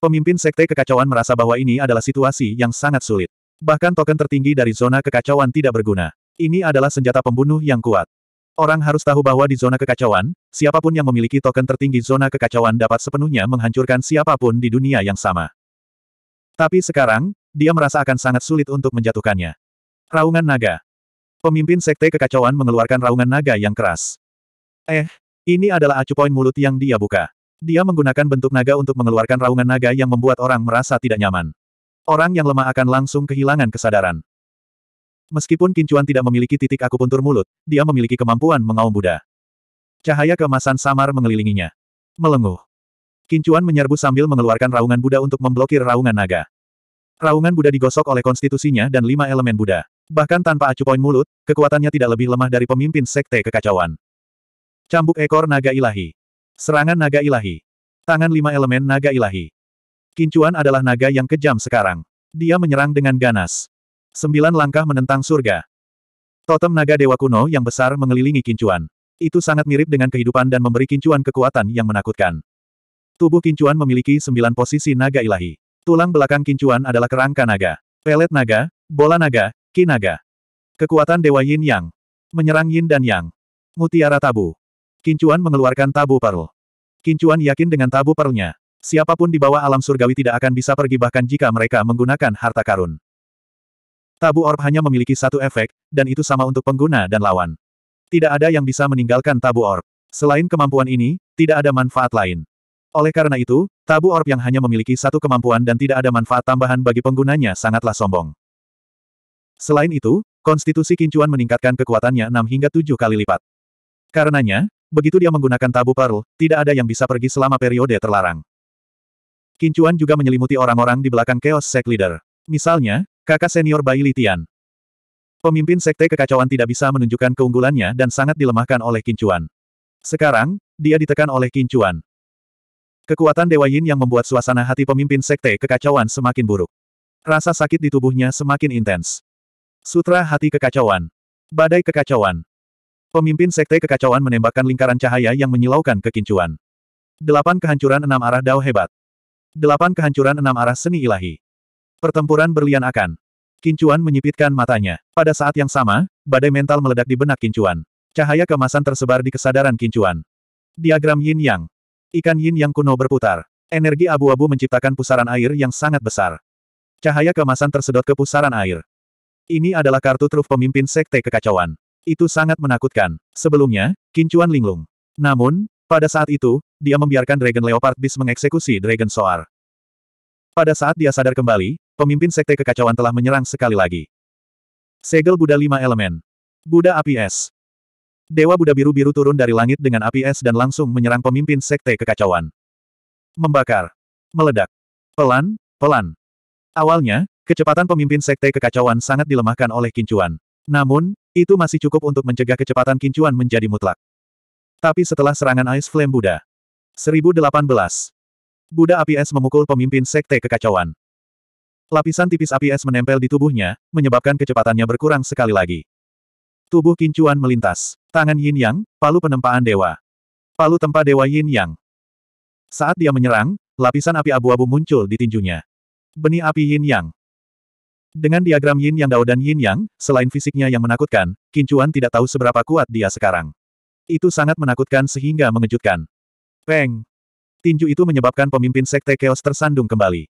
S1: Pemimpin sekte kekacauan merasa bahwa ini adalah situasi yang sangat sulit. Bahkan token tertinggi dari zona kekacauan tidak berguna. Ini adalah senjata pembunuh yang kuat. Orang harus tahu bahwa di zona kekacauan, siapapun yang memiliki token tertinggi zona kekacauan dapat sepenuhnya menghancurkan siapapun di dunia yang sama. Tapi sekarang, dia merasa akan sangat sulit untuk menjatuhkannya. Raungan Naga Pemimpin Sekte Kekacauan mengeluarkan raungan naga yang keras. Eh, ini adalah acu poin mulut yang dia buka. Dia menggunakan bentuk naga untuk mengeluarkan raungan naga yang membuat orang merasa tidak nyaman. Orang yang lemah akan langsung kehilangan kesadaran. Meskipun Kincuan tidak memiliki titik akupuntur mulut, dia memiliki kemampuan mengaum Buddha. Cahaya keemasan samar mengelilinginya. Melenguh. Kincuan menyerbu sambil mengeluarkan raungan Buddha untuk memblokir raungan naga. Raungan Buddha digosok oleh konstitusinya dan lima elemen Buddha. Bahkan tanpa acu poin mulut, kekuatannya tidak lebih lemah dari pemimpin sekte kekacauan. Cambuk ekor naga ilahi. Serangan naga ilahi. Tangan lima elemen naga ilahi. Kincuan adalah naga yang kejam sekarang. Dia menyerang dengan ganas. Sembilan langkah menentang surga. Totem naga dewa kuno yang besar mengelilingi kincuan. Itu sangat mirip dengan kehidupan dan memberi kincuan kekuatan yang menakutkan. Tubuh kincuan memiliki sembilan posisi naga ilahi. Tulang belakang kincuan adalah kerangka naga, pelet naga, bola naga, ki naga. Kekuatan dewa yin yang. Menyerang yin dan yang. Mutiara tabu. Kincuan mengeluarkan tabu parul. Kincuan yakin dengan tabu perlnya. Siapapun di bawah alam surgawi tidak akan bisa pergi bahkan jika mereka menggunakan harta karun. Tabu orb hanya memiliki satu efek, dan itu sama untuk pengguna dan lawan. Tidak ada yang bisa meninggalkan tabu orb. Selain kemampuan ini, tidak ada manfaat lain. Oleh karena itu, tabu orb yang hanya memiliki satu kemampuan dan tidak ada manfaat tambahan bagi penggunanya sangatlah sombong. Selain itu, konstitusi kincuan meningkatkan kekuatannya 6 hingga 7 kali lipat. Karenanya, begitu dia menggunakan tabu pearl, tidak ada yang bisa pergi selama periode terlarang. Kincuan juga menyelimuti orang-orang di belakang Chaos Sect Leader. Misalnya, Kakak senior Bai Litian. Pemimpin Sekte Kekacauan tidak bisa menunjukkan keunggulannya dan sangat dilemahkan oleh Kincuan. Sekarang, dia ditekan oleh Kincuan. Kekuatan Dewa Yin yang membuat suasana hati pemimpin Sekte Kekacauan semakin buruk. Rasa sakit di tubuhnya semakin intens. Sutra Hati Kekacauan. Badai Kekacauan. Pemimpin Sekte Kekacauan menembakkan lingkaran cahaya yang menyilaukan ke Kincuan. Delapan kehancuran enam arah dao hebat. Delapan kehancuran enam arah seni ilahi. Pertempuran berlian akan. Kincuan menyipitkan matanya. Pada saat yang sama, badai mental meledak di benak Kincuan. Cahaya kemasan tersebar di kesadaran Kincuan. Diagram Yin Yang. Ikan Yin Yang kuno berputar. Energi abu-abu menciptakan pusaran air yang sangat besar. Cahaya kemasan tersedot ke pusaran air. Ini adalah kartu truf pemimpin Sekte Kekacauan. Itu sangat menakutkan. Sebelumnya, Kincuan linglung. Namun, pada saat itu, dia membiarkan Dragon Leopard Beast mengeksekusi Dragon Soar. Pada saat dia sadar kembali, pemimpin sekte kekacauan telah menyerang sekali lagi. Segel Buddha Lima Elemen. Buddha Api Es. Dewa Buddha biru-biru turun dari langit dengan api es dan langsung menyerang pemimpin sekte kekacauan. Membakar. Meledak. Pelan, pelan. Awalnya, kecepatan pemimpin sekte kekacauan sangat dilemahkan oleh kincuan. Namun, itu masih cukup untuk mencegah kecepatan kincuan menjadi mutlak. Tapi setelah serangan Ice Flame Buddha, 1018. Buddha api es memukul pemimpin sekte kekacauan. Lapisan tipis api es menempel di tubuhnya, menyebabkan kecepatannya berkurang sekali lagi. Tubuh kincuan melintas. Tangan yin yang, palu penempaan dewa. Palu tempa dewa yin yang. Saat dia menyerang, lapisan api abu-abu muncul di tinjunya. Benih api yin yang. Dengan diagram yin yang dao dan yin yang, selain fisiknya yang menakutkan, kincuan tidak tahu seberapa kuat dia sekarang. Itu sangat menakutkan sehingga mengejutkan. Peng! Tinju itu menyebabkan pemimpin sekte Chaos tersandung kembali.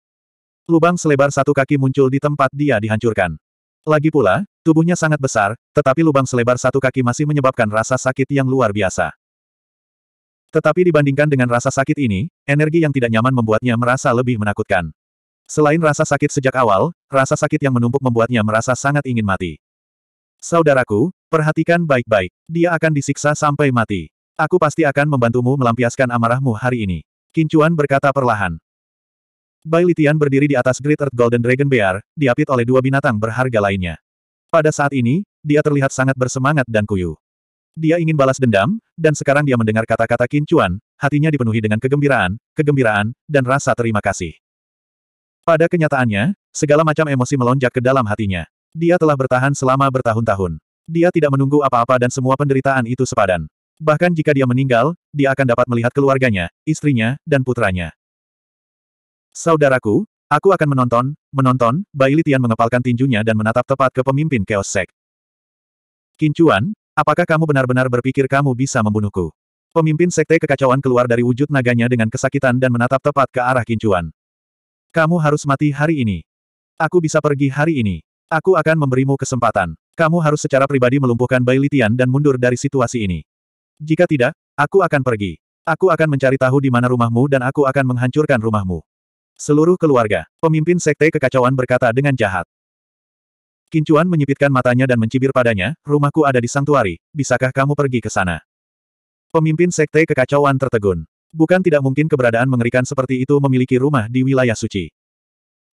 S1: Lubang selebar satu kaki muncul di tempat dia dihancurkan. Lagi pula, tubuhnya sangat besar, tetapi lubang selebar satu kaki masih menyebabkan rasa sakit yang luar biasa. Tetapi dibandingkan dengan rasa sakit ini, energi yang tidak nyaman membuatnya merasa lebih menakutkan. Selain rasa sakit sejak awal, rasa sakit yang menumpuk membuatnya merasa sangat ingin mati. Saudaraku, perhatikan baik-baik. Dia akan disiksa sampai mati. Aku pasti akan membantumu melampiaskan amarahmu hari ini. Kincuan berkata perlahan. Bai Litian berdiri di atas Great Earth Golden Dragon Bear, diapit oleh dua binatang berharga lainnya. Pada saat ini, dia terlihat sangat bersemangat dan kuyu. Dia ingin balas dendam, dan sekarang dia mendengar kata-kata Kincuan, hatinya dipenuhi dengan kegembiraan, kegembiraan, dan rasa terima kasih. Pada kenyataannya, segala macam emosi melonjak ke dalam hatinya. Dia telah bertahan selama bertahun-tahun. Dia tidak menunggu apa-apa dan semua penderitaan itu sepadan. Bahkan jika dia meninggal, dia akan dapat melihat keluarganya, istrinya, dan putranya. Saudaraku, aku akan menonton, menonton, Bai Litian mengepalkan tinjunya dan menatap tepat ke pemimpin Chaos Sect. Kincuan, apakah kamu benar-benar berpikir kamu bisa membunuhku? Pemimpin sekte kekacauan keluar dari wujud naganya dengan kesakitan dan menatap tepat ke arah Kincuan. Kamu harus mati hari ini. Aku bisa pergi hari ini. Aku akan memberimu kesempatan. Kamu harus secara pribadi melumpuhkan Bai Litian dan mundur dari situasi ini. Jika tidak, aku akan pergi. Aku akan mencari tahu di mana rumahmu dan aku akan menghancurkan rumahmu. Seluruh keluarga, pemimpin sekte kekacauan berkata dengan jahat. Kincuan menyipitkan matanya dan mencibir padanya, rumahku ada di santuari, bisakah kamu pergi ke sana? Pemimpin sekte kekacauan tertegun. Bukan tidak mungkin keberadaan mengerikan seperti itu memiliki rumah di wilayah suci.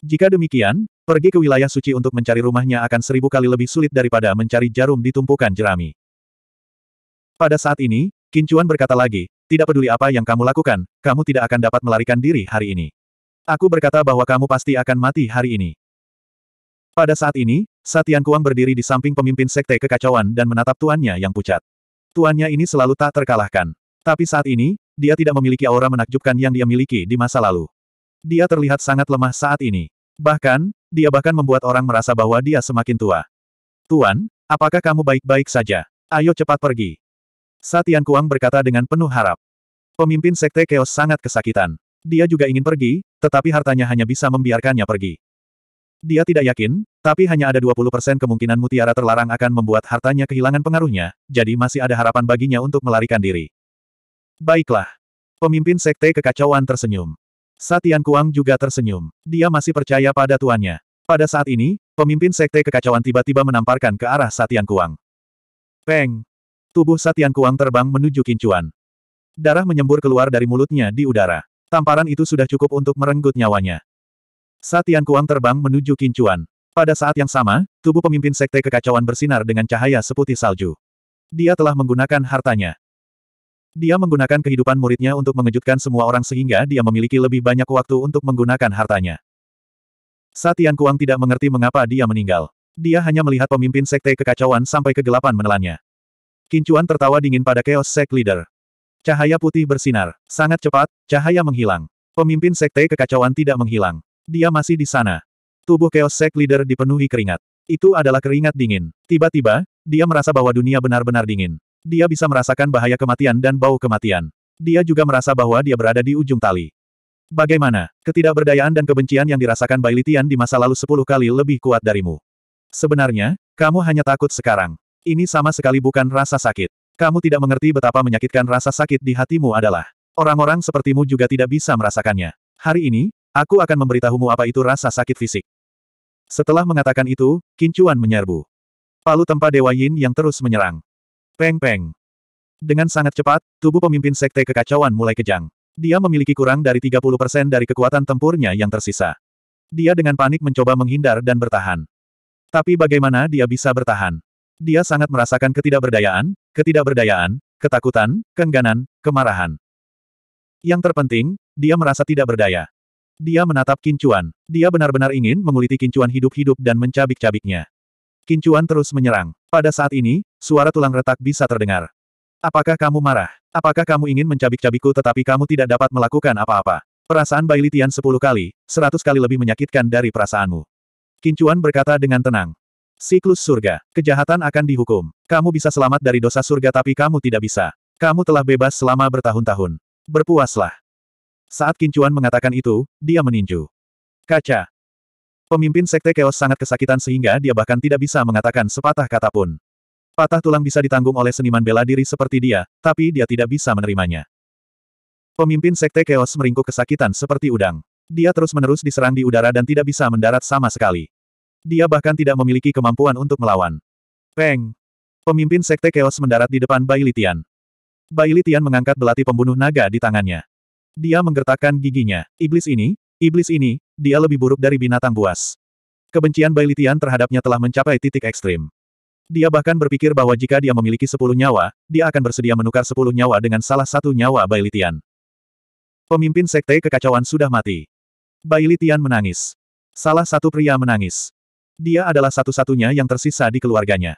S1: Jika demikian, pergi ke wilayah suci untuk mencari rumahnya akan seribu kali lebih sulit daripada mencari jarum di tumpukan jerami. Pada saat ini, Kincuan berkata lagi, tidak peduli apa yang kamu lakukan, kamu tidak akan dapat melarikan diri hari ini. Aku berkata bahwa kamu pasti akan mati hari ini. Pada saat ini, Satian Kuang berdiri di samping pemimpin sekte kekacauan dan menatap tuannya yang pucat. Tuannya ini selalu tak terkalahkan. Tapi saat ini, dia tidak memiliki aura menakjubkan yang dia miliki di masa lalu. Dia terlihat sangat lemah saat ini. Bahkan, dia bahkan membuat orang merasa bahwa dia semakin tua. Tuan, apakah kamu baik-baik saja? Ayo cepat pergi. Satian Kuang berkata dengan penuh harap. Pemimpin Sekte Keos sangat kesakitan. Dia juga ingin pergi, tetapi hartanya hanya bisa membiarkannya pergi. Dia tidak yakin, tapi hanya ada 20% kemungkinan mutiara terlarang akan membuat hartanya kehilangan pengaruhnya, jadi masih ada harapan baginya untuk melarikan diri. Baiklah. Pemimpin Sekte Kekacauan tersenyum. Satian Kuang juga tersenyum. Dia masih percaya pada tuannya. Pada saat ini, pemimpin Sekte Kekacauan tiba-tiba menamparkan ke arah Satian Kuang. Peng! Tubuh Satian Kuang terbang menuju Kincuan. Darah menyembur keluar dari mulutnya di udara. Tamparan itu sudah cukup untuk merenggut nyawanya. Satian Kuang terbang menuju Kincuan. Pada saat yang sama, tubuh pemimpin sekte kekacauan bersinar dengan cahaya seputih salju. Dia telah menggunakan hartanya. Dia menggunakan kehidupan muridnya untuk mengejutkan semua orang sehingga dia memiliki lebih banyak waktu untuk menggunakan hartanya. Satian Kuang tidak mengerti mengapa dia meninggal. Dia hanya melihat pemimpin sekte kekacauan sampai kegelapan menelannya. Kincuan tertawa dingin pada Chaos Sect Leader. Cahaya putih bersinar. Sangat cepat, cahaya menghilang. Pemimpin sekte kekacauan tidak menghilang. Dia masih di sana. Tubuh Chaos Sect Leader dipenuhi keringat. Itu adalah keringat dingin. Tiba-tiba, dia merasa bahwa dunia benar-benar dingin. Dia bisa merasakan bahaya kematian dan bau kematian. Dia juga merasa bahwa dia berada di ujung tali. Bagaimana? Ketidakberdayaan dan kebencian yang dirasakan Bailitian di masa lalu sepuluh kali lebih kuat darimu. Sebenarnya, kamu hanya takut sekarang. Ini sama sekali bukan rasa sakit. Kamu tidak mengerti betapa menyakitkan rasa sakit di hatimu adalah. Orang-orang sepertimu juga tidak bisa merasakannya. Hari ini, aku akan memberitahumu apa itu rasa sakit fisik. Setelah mengatakan itu, Kincuan menyerbu. Palu tempa Dewa Yin yang terus menyerang. Peng-peng. Dengan sangat cepat, tubuh pemimpin sekte kekacauan mulai kejang. Dia memiliki kurang dari 30% dari kekuatan tempurnya yang tersisa. Dia dengan panik mencoba menghindar dan bertahan. Tapi bagaimana dia bisa bertahan? Dia sangat merasakan ketidakberdayaan, ketidakberdayaan, ketakutan, keengganan, kemarahan. Yang terpenting, dia merasa tidak berdaya. Dia menatap Kincuan. Dia benar-benar ingin menguliti Kincuan hidup-hidup dan mencabik-cabiknya. Kincuan terus menyerang. Pada saat ini, suara tulang retak bisa terdengar. Apakah kamu marah? Apakah kamu ingin mencabik-cabikku tetapi kamu tidak dapat melakukan apa-apa? Perasaan bailitian sepuluh kali, seratus kali lebih menyakitkan dari perasaanmu. Kincuan berkata dengan tenang. Siklus surga. Kejahatan akan dihukum. Kamu bisa selamat dari dosa surga tapi kamu tidak bisa. Kamu telah bebas selama bertahun-tahun. Berpuaslah. Saat Kincuan mengatakan itu, dia meninju. Kaca. Pemimpin Sekte Keos sangat kesakitan sehingga dia bahkan tidak bisa mengatakan sepatah kata pun. Patah tulang bisa ditanggung oleh seniman bela diri seperti dia, tapi dia tidak bisa menerimanya. Pemimpin Sekte Keos meringkuk kesakitan seperti udang. Dia terus-menerus diserang di udara dan tidak bisa mendarat sama sekali. Dia bahkan tidak memiliki kemampuan untuk melawan. Peng! Pemimpin Sekte Chaos mendarat di depan Bai Litian. Bai Litian mengangkat belati pembunuh naga di tangannya. Dia menggertakkan giginya. Iblis ini, iblis ini, dia lebih buruk dari binatang buas. Kebencian Bai Litian terhadapnya telah mencapai titik ekstrim. Dia bahkan berpikir bahwa jika dia memiliki sepuluh nyawa, dia akan bersedia menukar sepuluh nyawa dengan salah satu nyawa Bailitian. Pemimpin sekte kekacauan sudah mati. Bailitian menangis. Salah satu pria menangis. Dia adalah satu-satunya yang tersisa di keluarganya.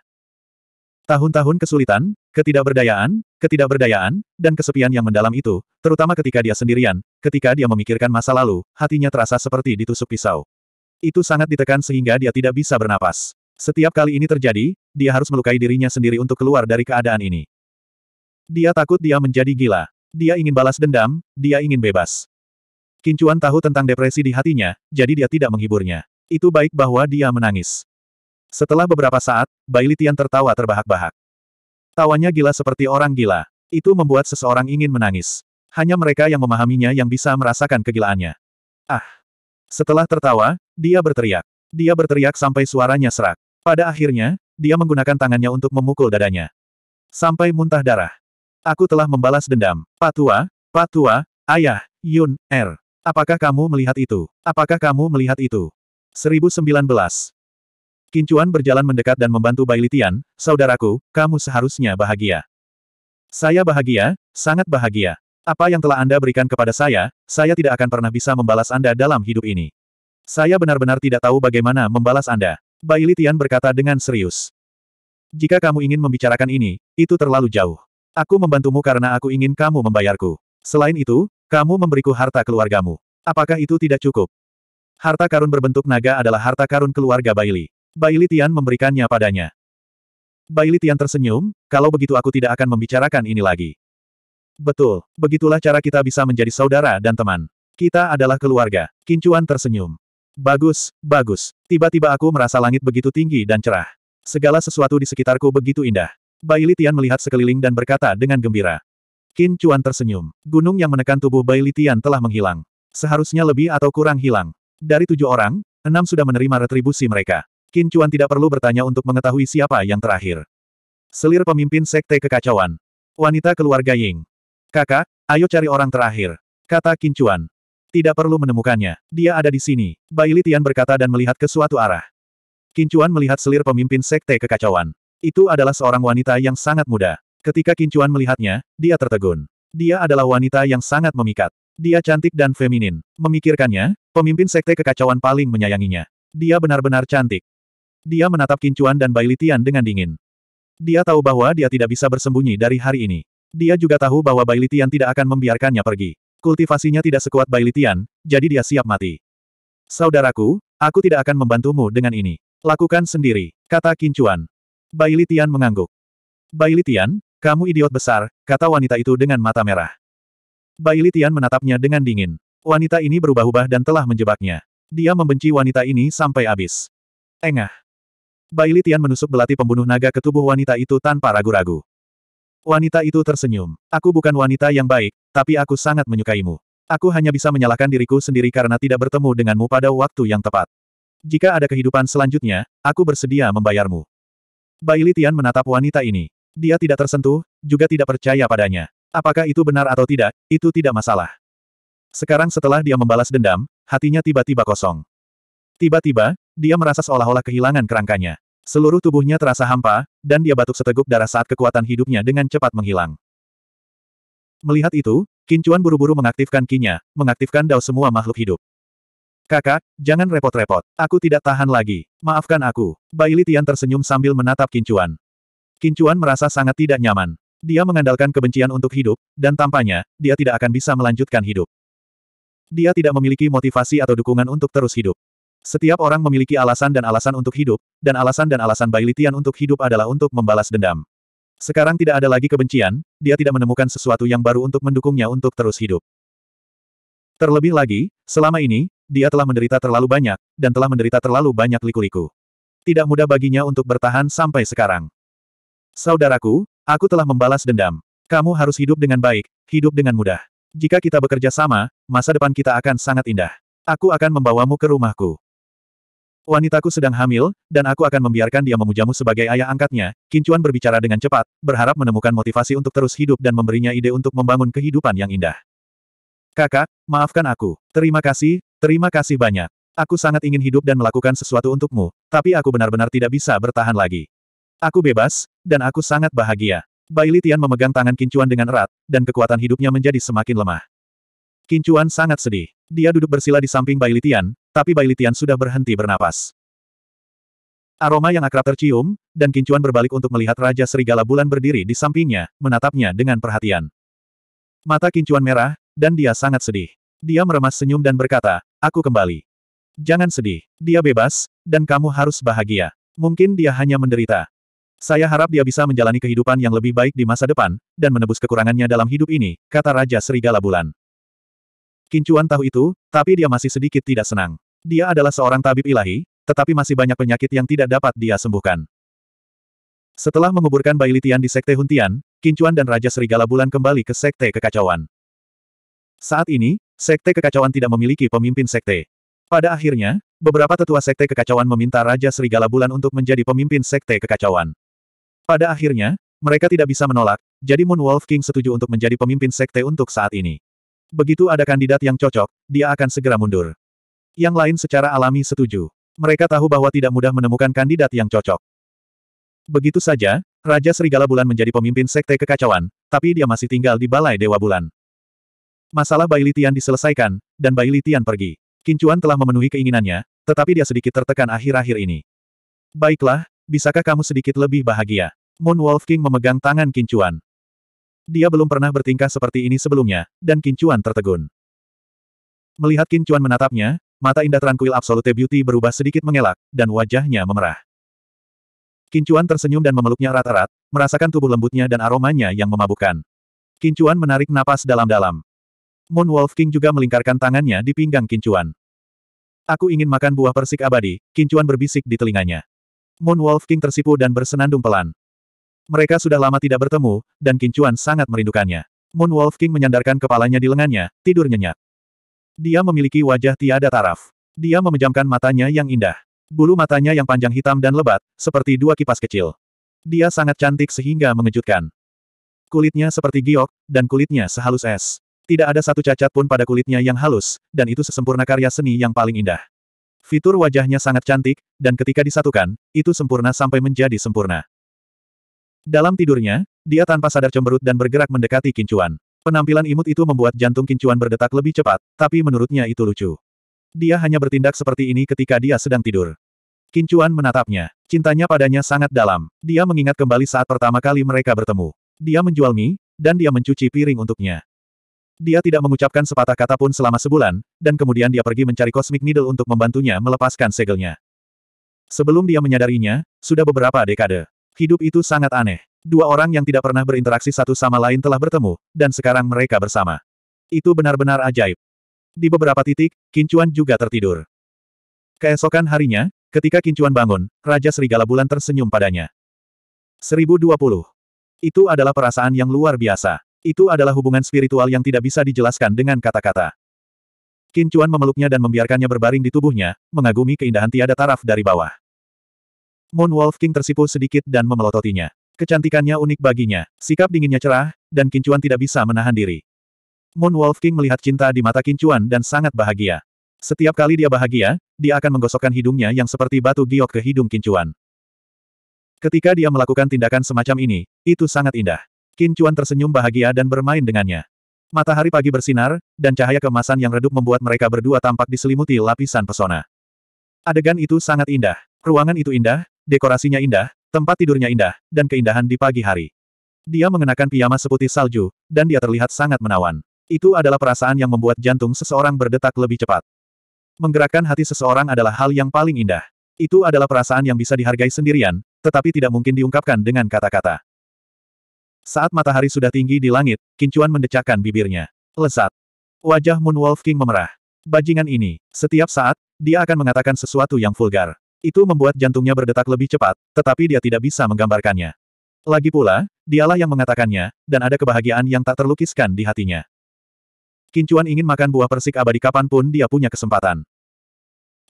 S1: Tahun-tahun kesulitan, ketidakberdayaan, ketidakberdayaan, dan kesepian yang mendalam itu, terutama ketika dia sendirian, ketika dia memikirkan masa lalu, hatinya terasa seperti ditusuk pisau. Itu sangat ditekan sehingga dia tidak bisa bernapas. Setiap kali ini terjadi, dia harus melukai dirinya sendiri untuk keluar dari keadaan ini. Dia takut dia menjadi gila. Dia ingin balas dendam, dia ingin bebas. Kincuan tahu tentang depresi di hatinya, jadi dia tidak menghiburnya. Itu baik bahwa dia menangis. Setelah beberapa saat, Bai Litian tertawa terbahak-bahak. Tawanya gila seperti orang gila. Itu membuat seseorang ingin menangis. Hanya mereka yang memahaminya yang bisa merasakan kegilaannya. Ah! Setelah tertawa, dia berteriak. Dia berteriak sampai suaranya serak. Pada akhirnya, dia menggunakan tangannya untuk memukul dadanya. Sampai muntah darah. Aku telah membalas dendam. Patua, Patua, Ayah, Yun, Er. Apakah kamu melihat itu? Apakah kamu melihat itu? 1019. Kincuan berjalan mendekat dan membantu Bai Litian, saudaraku, kamu seharusnya bahagia. Saya bahagia, sangat bahagia. Apa yang telah Anda berikan kepada saya, saya tidak akan pernah bisa membalas Anda dalam hidup ini. Saya benar-benar tidak tahu bagaimana membalas Anda. Bai Litian berkata dengan serius. Jika kamu ingin membicarakan ini, itu terlalu jauh. Aku membantumu karena aku ingin kamu membayarku. Selain itu, kamu memberiku harta keluargamu. Apakah itu tidak cukup? Harta karun berbentuk naga adalah harta karun keluarga Baili. Baili Tian memberikannya padanya. Baili Tian tersenyum, kalau begitu aku tidak akan membicarakan ini lagi. Betul, begitulah cara kita bisa menjadi saudara dan teman. Kita adalah keluarga. Kincuan tersenyum. Bagus, bagus. Tiba-tiba aku merasa langit begitu tinggi dan cerah. Segala sesuatu di sekitarku begitu indah. Baili Tian melihat sekeliling dan berkata dengan gembira. Kincuan tersenyum. Gunung yang menekan tubuh Baili Tian telah menghilang. Seharusnya lebih atau kurang hilang. Dari tujuh orang, enam sudah menerima retribusi mereka. Qin Chuan tidak perlu bertanya untuk mengetahui siapa yang terakhir. Selir pemimpin sekte kekacauan. Wanita keluarga Ying. Kakak, ayo cari orang terakhir. Kata Qin Chuan. Tidak perlu menemukannya. Dia ada di sini. Bai Tian berkata dan melihat ke suatu arah. Qin Chuan melihat selir pemimpin sekte kekacauan. Itu adalah seorang wanita yang sangat muda. Ketika Qin Chuan melihatnya, dia tertegun. Dia adalah wanita yang sangat memikat. Dia cantik dan feminin. Memikirkannya, pemimpin sekte kekacauan paling menyayanginya. Dia benar-benar cantik. Dia menatap Kincuan dan Bai Litian dengan dingin. Dia tahu bahwa dia tidak bisa bersembunyi dari hari ini. Dia juga tahu bahwa Bai Litian tidak akan membiarkannya pergi. Kultivasinya tidak sekuat Bai Litian, jadi dia siap mati. Saudaraku, aku tidak akan membantumu dengan ini. Lakukan sendiri, kata Kincuan. Bai Litian mengangguk. Bai Litian, kamu idiot besar, kata wanita itu dengan mata merah. Bai Litian menatapnya dengan dingin. Wanita ini berubah-ubah dan telah menjebaknya. Dia membenci wanita ini sampai habis. Engah. Bai Litian menusuk belati pembunuh naga ke tubuh wanita itu tanpa ragu-ragu. Wanita itu tersenyum. Aku bukan wanita yang baik, tapi aku sangat menyukaimu. Aku hanya bisa menyalahkan diriku sendiri karena tidak bertemu denganmu pada waktu yang tepat. Jika ada kehidupan selanjutnya, aku bersedia membayarmu. Bai Litian menatap wanita ini. Dia tidak tersentuh, juga tidak percaya padanya. Apakah itu benar atau tidak, itu tidak masalah. Sekarang setelah dia membalas dendam, hatinya tiba-tiba kosong. Tiba-tiba, dia merasa seolah-olah kehilangan kerangkanya. Seluruh tubuhnya terasa hampa, dan dia batuk seteguk darah saat kekuatan hidupnya dengan cepat menghilang. Melihat itu, Kincuan buru-buru mengaktifkan kinya, mengaktifkan dao semua makhluk hidup. Kakak, jangan repot-repot, aku tidak tahan lagi, maafkan aku. Bai Litian tersenyum sambil menatap Kincuan. Kincuan merasa sangat tidak nyaman. Dia mengandalkan kebencian untuk hidup, dan tampaknya, dia tidak akan bisa melanjutkan hidup. Dia tidak memiliki motivasi atau dukungan untuk terus hidup. Setiap orang memiliki alasan dan alasan untuk hidup, dan alasan dan alasan Bailitian untuk hidup adalah untuk membalas dendam. Sekarang tidak ada lagi kebencian, dia tidak menemukan sesuatu yang baru untuk mendukungnya untuk terus hidup. Terlebih lagi, selama ini, dia telah menderita terlalu banyak, dan telah menderita terlalu banyak liku-liku. Tidak mudah baginya untuk bertahan sampai sekarang. Saudaraku, aku telah membalas dendam. Kamu harus hidup dengan baik, hidup dengan mudah. Jika kita bekerja sama, masa depan kita akan sangat indah. Aku akan membawamu ke rumahku. Wanitaku sedang hamil, dan aku akan membiarkan dia memujamu sebagai ayah angkatnya. Kincuan berbicara dengan cepat, berharap menemukan motivasi untuk terus hidup dan memberinya ide untuk membangun kehidupan yang indah. Kakak, maafkan aku. Terima kasih, terima kasih banyak. Aku sangat ingin hidup dan melakukan sesuatu untukmu, tapi aku benar-benar tidak bisa bertahan lagi. Aku bebas, dan aku sangat bahagia. Bai Litian memegang tangan Kincuan dengan erat, dan kekuatan hidupnya menjadi semakin lemah. Kincuan sangat sedih. Dia duduk bersila di samping Bai Litian, tapi Bai Litian sudah berhenti bernapas. Aroma yang akrab tercium, dan Kincuan berbalik untuk melihat Raja Serigala Bulan berdiri di sampingnya, menatapnya dengan perhatian. Mata Kincuan merah, dan dia sangat sedih. Dia meremas senyum dan berkata, aku kembali. Jangan sedih, dia bebas, dan kamu harus bahagia. Mungkin dia hanya menderita, saya harap dia bisa menjalani kehidupan yang lebih baik di masa depan, dan menebus kekurangannya dalam hidup ini, kata Raja Serigala Bulan. Kincuan tahu itu, tapi dia masih sedikit tidak senang. Dia adalah seorang tabib ilahi, tetapi masih banyak penyakit yang tidak dapat dia sembuhkan. Setelah menguburkan bayi Litian di Sekte Huntian, Kincuan dan Raja Serigala Bulan kembali ke Sekte Kekacauan. Saat ini, Sekte Kekacauan tidak memiliki pemimpin Sekte. Pada akhirnya, beberapa tetua Sekte Kekacauan meminta Raja Serigala Bulan untuk menjadi pemimpin Sekte Kekacauan. Pada akhirnya, mereka tidak bisa menolak, jadi Moon Wolf King setuju untuk menjadi pemimpin sekte untuk saat ini. Begitu ada kandidat yang cocok, dia akan segera mundur. Yang lain secara alami setuju. Mereka tahu bahwa tidak mudah menemukan kandidat yang cocok. Begitu saja, Raja Serigala Bulan menjadi pemimpin sekte kekacauan, tapi dia masih tinggal di Balai Dewa Bulan. Masalah Bai Litian diselesaikan, dan Bai Litian pergi. Kincuan telah memenuhi keinginannya, tetapi dia sedikit tertekan akhir-akhir ini. Baiklah, Bisakah kamu sedikit lebih bahagia? Moon Wolf King memegang tangan Kincuan. Dia belum pernah bertingkah seperti ini sebelumnya, dan Kincuan tertegun. Melihat Kincuan menatapnya, mata indah Tranquil Absolute Beauty berubah sedikit mengelak, dan wajahnya memerah. Kincuan tersenyum dan memeluknya rata rat merasakan tubuh lembutnya dan aromanya yang memabukkan. Kincuan menarik napas dalam-dalam. Moon Wolf King juga melingkarkan tangannya di pinggang Kincuan. Aku ingin makan buah persik abadi, Kincuan berbisik di telinganya. Moon Wolf King tersipu dan bersenandung pelan. Mereka sudah lama tidak bertemu, dan Kincuan sangat merindukannya. Moon Wolf King menyandarkan kepalanya di lengannya, tidur nyenyak. Dia memiliki wajah tiada taraf. Dia memejamkan matanya yang indah. Bulu matanya yang panjang hitam dan lebat, seperti dua kipas kecil. Dia sangat cantik sehingga mengejutkan. Kulitnya seperti giok, dan kulitnya sehalus es. Tidak ada satu cacat pun pada kulitnya yang halus, dan itu sesempurna karya seni yang paling indah. Fitur wajahnya sangat cantik, dan ketika disatukan, itu sempurna sampai menjadi sempurna. Dalam tidurnya, dia tanpa sadar cemberut dan bergerak mendekati kincuan. Penampilan imut itu membuat jantung kincuan berdetak lebih cepat, tapi menurutnya itu lucu. Dia hanya bertindak seperti ini ketika dia sedang tidur. Kincuan menatapnya. Cintanya padanya sangat dalam. Dia mengingat kembali saat pertama kali mereka bertemu. Dia menjual mie, dan dia mencuci piring untuknya. Dia tidak mengucapkan sepatah kata pun selama sebulan, dan kemudian dia pergi mencari Cosmic Needle untuk membantunya melepaskan segelnya. Sebelum dia menyadarinya, sudah beberapa dekade. Hidup itu sangat aneh. Dua orang yang tidak pernah berinteraksi satu sama lain telah bertemu, dan sekarang mereka bersama. Itu benar-benar ajaib. Di beberapa titik, Kincuan juga tertidur. Keesokan harinya, ketika Kincuan bangun, Raja Serigala Bulan tersenyum padanya. 1020. Itu adalah perasaan yang luar biasa. Itu adalah hubungan spiritual yang tidak bisa dijelaskan dengan kata-kata. Qin Chuan memeluknya dan membiarkannya berbaring di tubuhnya, mengagumi keindahan tiada taraf dari bawah. Moon Wolf King tersipu sedikit dan memelototinya. Kecantikannya unik baginya, sikap dinginnya cerah, dan Qin Chuan tidak bisa menahan diri. Moon Wolf King melihat cinta di mata Qin Chuan dan sangat bahagia. Setiap kali dia bahagia, dia akan menggosokkan hidungnya yang seperti batu giok ke hidung Qin Chuan. Ketika dia melakukan tindakan semacam ini, itu sangat indah. Qin Chuan tersenyum bahagia dan bermain dengannya. Matahari pagi bersinar, dan cahaya kemasan yang redup membuat mereka berdua tampak diselimuti lapisan pesona. Adegan itu sangat indah. Ruangan itu indah, dekorasinya indah, tempat tidurnya indah, dan keindahan di pagi hari. Dia mengenakan piyama seputih salju, dan dia terlihat sangat menawan. Itu adalah perasaan yang membuat jantung seseorang berdetak lebih cepat. Menggerakkan hati seseorang adalah hal yang paling indah. Itu adalah perasaan yang bisa dihargai sendirian, tetapi tidak mungkin diungkapkan dengan kata-kata. Saat matahari sudah tinggi di langit, Kincuan mendecakkan bibirnya. Lesat. Wajah Moon Wolf King memerah. Bajingan ini, setiap saat, dia akan mengatakan sesuatu yang vulgar. Itu membuat jantungnya berdetak lebih cepat, tetapi dia tidak bisa menggambarkannya. Lagi pula, dialah yang mengatakannya, dan ada kebahagiaan yang tak terlukiskan di hatinya. Kincuan ingin makan buah persik abadi kapanpun dia punya kesempatan.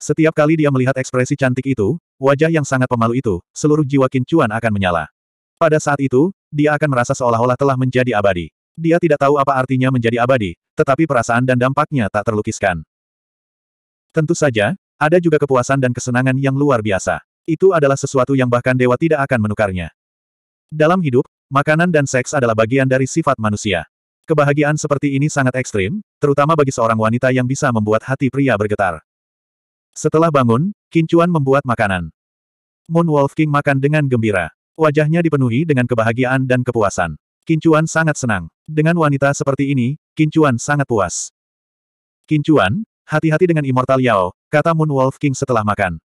S1: Setiap kali dia melihat ekspresi cantik itu, wajah yang sangat pemalu itu, seluruh jiwa Kincuan akan menyala. Pada saat itu, dia akan merasa seolah-olah telah menjadi abadi. Dia tidak tahu apa artinya menjadi abadi, tetapi perasaan dan dampaknya tak terlukiskan. Tentu saja, ada juga kepuasan dan kesenangan yang luar biasa. Itu adalah sesuatu yang bahkan dewa tidak akan menukarnya. Dalam hidup, makanan dan seks adalah bagian dari sifat manusia. Kebahagiaan seperti ini sangat ekstrim, terutama bagi seorang wanita yang bisa membuat hati pria bergetar. Setelah bangun, Kincuan membuat makanan. Moon Wolf King makan dengan gembira. Wajahnya dipenuhi dengan kebahagiaan dan kepuasan. Kincuan sangat senang. Dengan wanita seperti ini, Kincuan sangat puas. Kincuan, hati-hati dengan Immortal Yao, kata Moon Wolf King setelah makan.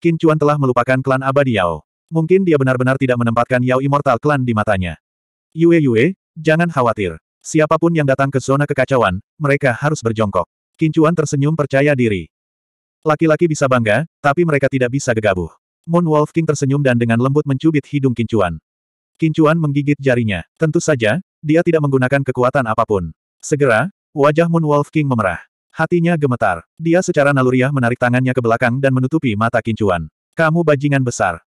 S1: Kincuan telah melupakan klan abadi Yao. Mungkin dia benar-benar tidak menempatkan Yao Immortal Clan di matanya. Yue Yue, jangan khawatir. Siapapun yang datang ke zona kekacauan, mereka harus berjongkok. Kincuan tersenyum percaya diri. Laki-laki bisa bangga, tapi mereka tidak bisa gegabah. Moon Wolf King tersenyum dan dengan lembut mencubit hidung Kincuan. Kincuan menggigit jarinya. Tentu saja, dia tidak menggunakan kekuatan apapun. Segera, wajah Moon Wolf King memerah. Hatinya gemetar. Dia secara naluriah menarik tangannya ke belakang dan menutupi mata Kincuan. Kamu bajingan besar.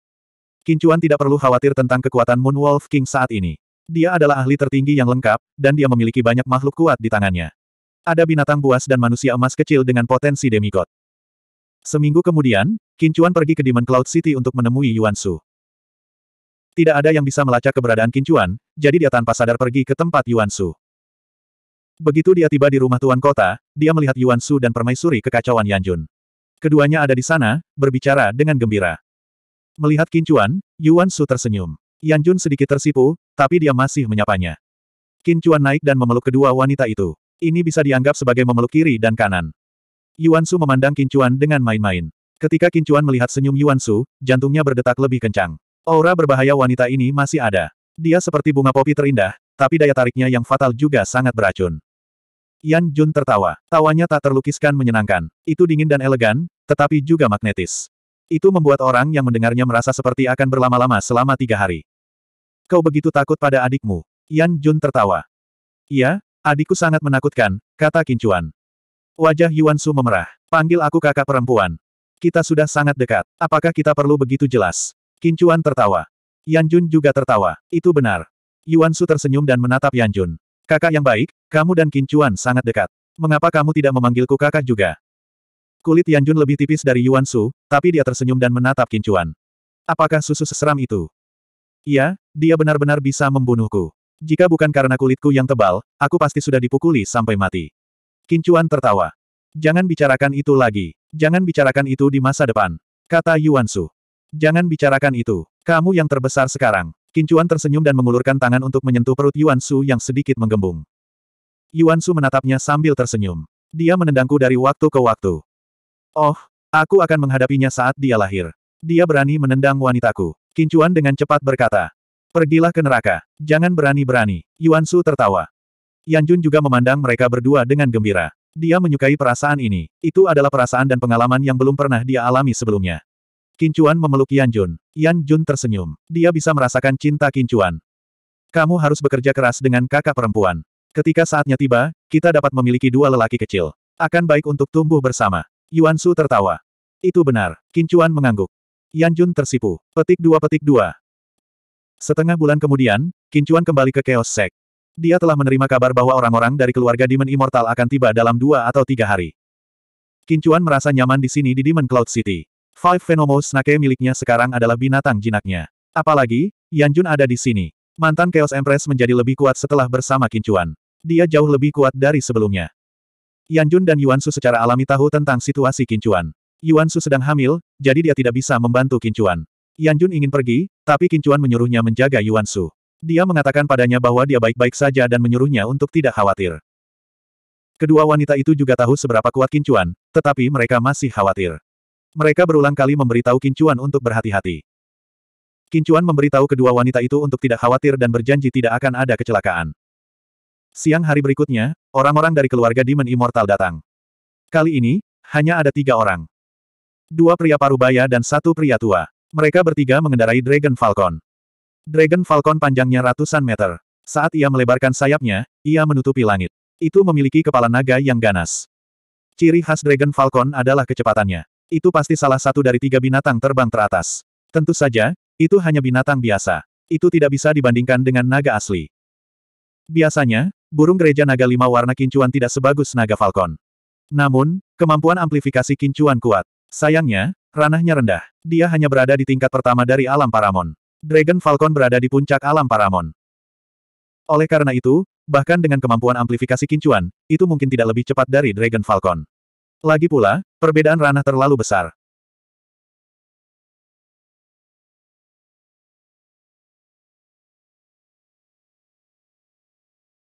S1: Kincuan tidak perlu khawatir tentang kekuatan Moon Wolf King saat ini. Dia adalah ahli tertinggi yang lengkap, dan dia memiliki banyak makhluk kuat di tangannya. Ada binatang buas dan manusia emas kecil dengan potensi demigod. Seminggu kemudian, Kincuan pergi ke Demon Cloud City untuk menemui Yuan Su. Tidak ada yang bisa melacak keberadaan Kincuan, jadi dia tanpa sadar pergi ke tempat Yuan Su. Begitu dia tiba di rumah tuan kota, dia melihat Yuan Su dan permaisuri kekacauan Yan Jun. Keduanya ada di sana, berbicara dengan gembira. Melihat Kincuan, Yuan Su tersenyum. Yan Jun sedikit tersipu, tapi dia masih menyapanya. Kincuan naik dan memeluk kedua wanita itu. Ini bisa dianggap sebagai memeluk kiri dan kanan. Yuan Su memandang Kincuan dengan main-main. Ketika Kincuan melihat senyum Yuan Su, jantungnya berdetak lebih kencang. Aura berbahaya wanita ini masih ada. Dia seperti bunga popi terindah, tapi daya tariknya yang fatal juga sangat beracun. Yan Jun tertawa. Tawanya tak terlukiskan menyenangkan. Itu dingin dan elegan, tetapi juga magnetis. Itu membuat orang yang mendengarnya merasa seperti akan berlama-lama selama tiga hari. Kau begitu takut pada adikmu. Yan Jun tertawa. Iya, adikku sangat menakutkan, kata Kincuan. Wajah Yuan Su memerah. Panggil aku kakak perempuan. Kita sudah sangat dekat. Apakah kita perlu begitu jelas? Kincuan tertawa. Yan Jun juga tertawa. Itu benar. Yuan Su tersenyum dan menatap Yan Jun. Kakak yang baik, kamu dan Kincuan sangat dekat. Mengapa kamu tidak memanggilku kakak juga? Kulit Yan Jun lebih tipis dari Yuan Su, tapi dia tersenyum dan menatap Kincuan. Apakah susu seseram itu? Iya, dia benar-benar bisa membunuhku. Jika bukan karena kulitku yang tebal, aku pasti sudah dipukuli sampai mati. Kincuan tertawa. Jangan bicarakan itu lagi. Jangan bicarakan itu di masa depan. Kata Yuan Su. Jangan bicarakan itu. Kamu yang terbesar sekarang. Kincuan tersenyum dan mengulurkan tangan untuk menyentuh perut Yuan Su yang sedikit menggembung. Yuan Su menatapnya sambil tersenyum. Dia menendangku dari waktu ke waktu. Oh, aku akan menghadapinya saat dia lahir. Dia berani menendang wanitaku. Kincuan dengan cepat berkata. Pergilah ke neraka. Jangan berani-berani. Yuan Su tertawa. Yan Jun juga memandang mereka berdua dengan gembira. Dia menyukai perasaan ini. Itu adalah perasaan dan pengalaman yang belum pernah dia alami sebelumnya. Kincuan memeluk Yan Jun. Yan Jun tersenyum. Dia bisa merasakan cinta Kincuan. Kamu harus bekerja keras dengan kakak perempuan. Ketika saatnya tiba, kita dapat memiliki dua lelaki kecil. Akan baik untuk tumbuh bersama. Yuan Su tertawa. Itu benar. Kincuan mengangguk. Yan Jun tersipu. Petik dua petik dua. Setengah bulan kemudian, Kincuan kembali ke Chaos Sect. Dia telah menerima kabar bahwa orang-orang dari keluarga Demon Immortal akan tiba dalam dua atau tiga hari. Kincuan merasa nyaman di sini di Demon Cloud City. Five Venomous Snake miliknya sekarang adalah binatang jinaknya. Apalagi, Yanjun ada di sini. Mantan Chaos Empress menjadi lebih kuat setelah bersama Kincuan. Dia jauh lebih kuat dari sebelumnya. Yanjun dan Yuansu secara alami tahu tentang situasi Kincuan. Yuansu sedang hamil, jadi dia tidak bisa membantu Kincuan. Yanjun ingin pergi, tapi Kincuan menyuruhnya menjaga Yuansu. Dia mengatakan padanya bahwa dia baik-baik saja dan menyuruhnya untuk tidak khawatir. Kedua wanita itu juga tahu seberapa kuat Kincuan, tetapi mereka masih khawatir. Mereka berulang kali memberitahu Kincuan untuk berhati-hati. Kincuan memberitahu kedua wanita itu untuk tidak khawatir dan berjanji tidak akan ada kecelakaan. Siang hari berikutnya, orang-orang dari keluarga Demon Immortal datang. Kali ini, hanya ada tiga orang. Dua pria parubaya dan satu pria tua. Mereka bertiga mengendarai Dragon Falcon. Dragon Falcon panjangnya ratusan meter. Saat ia melebarkan sayapnya, ia menutupi langit. Itu memiliki kepala naga yang ganas. Ciri khas Dragon Falcon adalah kecepatannya. Itu pasti salah satu dari tiga binatang terbang teratas. Tentu saja, itu hanya binatang biasa. Itu tidak bisa dibandingkan dengan naga asli. Biasanya, burung gereja naga lima warna kincuan tidak sebagus naga falcon. Namun, kemampuan amplifikasi kincuan kuat. Sayangnya, ranahnya rendah. Dia hanya berada di tingkat pertama dari alam paramon. Dragon Falcon berada di puncak alam Paramon. Oleh karena itu, bahkan dengan kemampuan amplifikasi kincuan, itu mungkin tidak lebih cepat dari Dragon Falcon. Lagi pula, perbedaan ranah terlalu besar.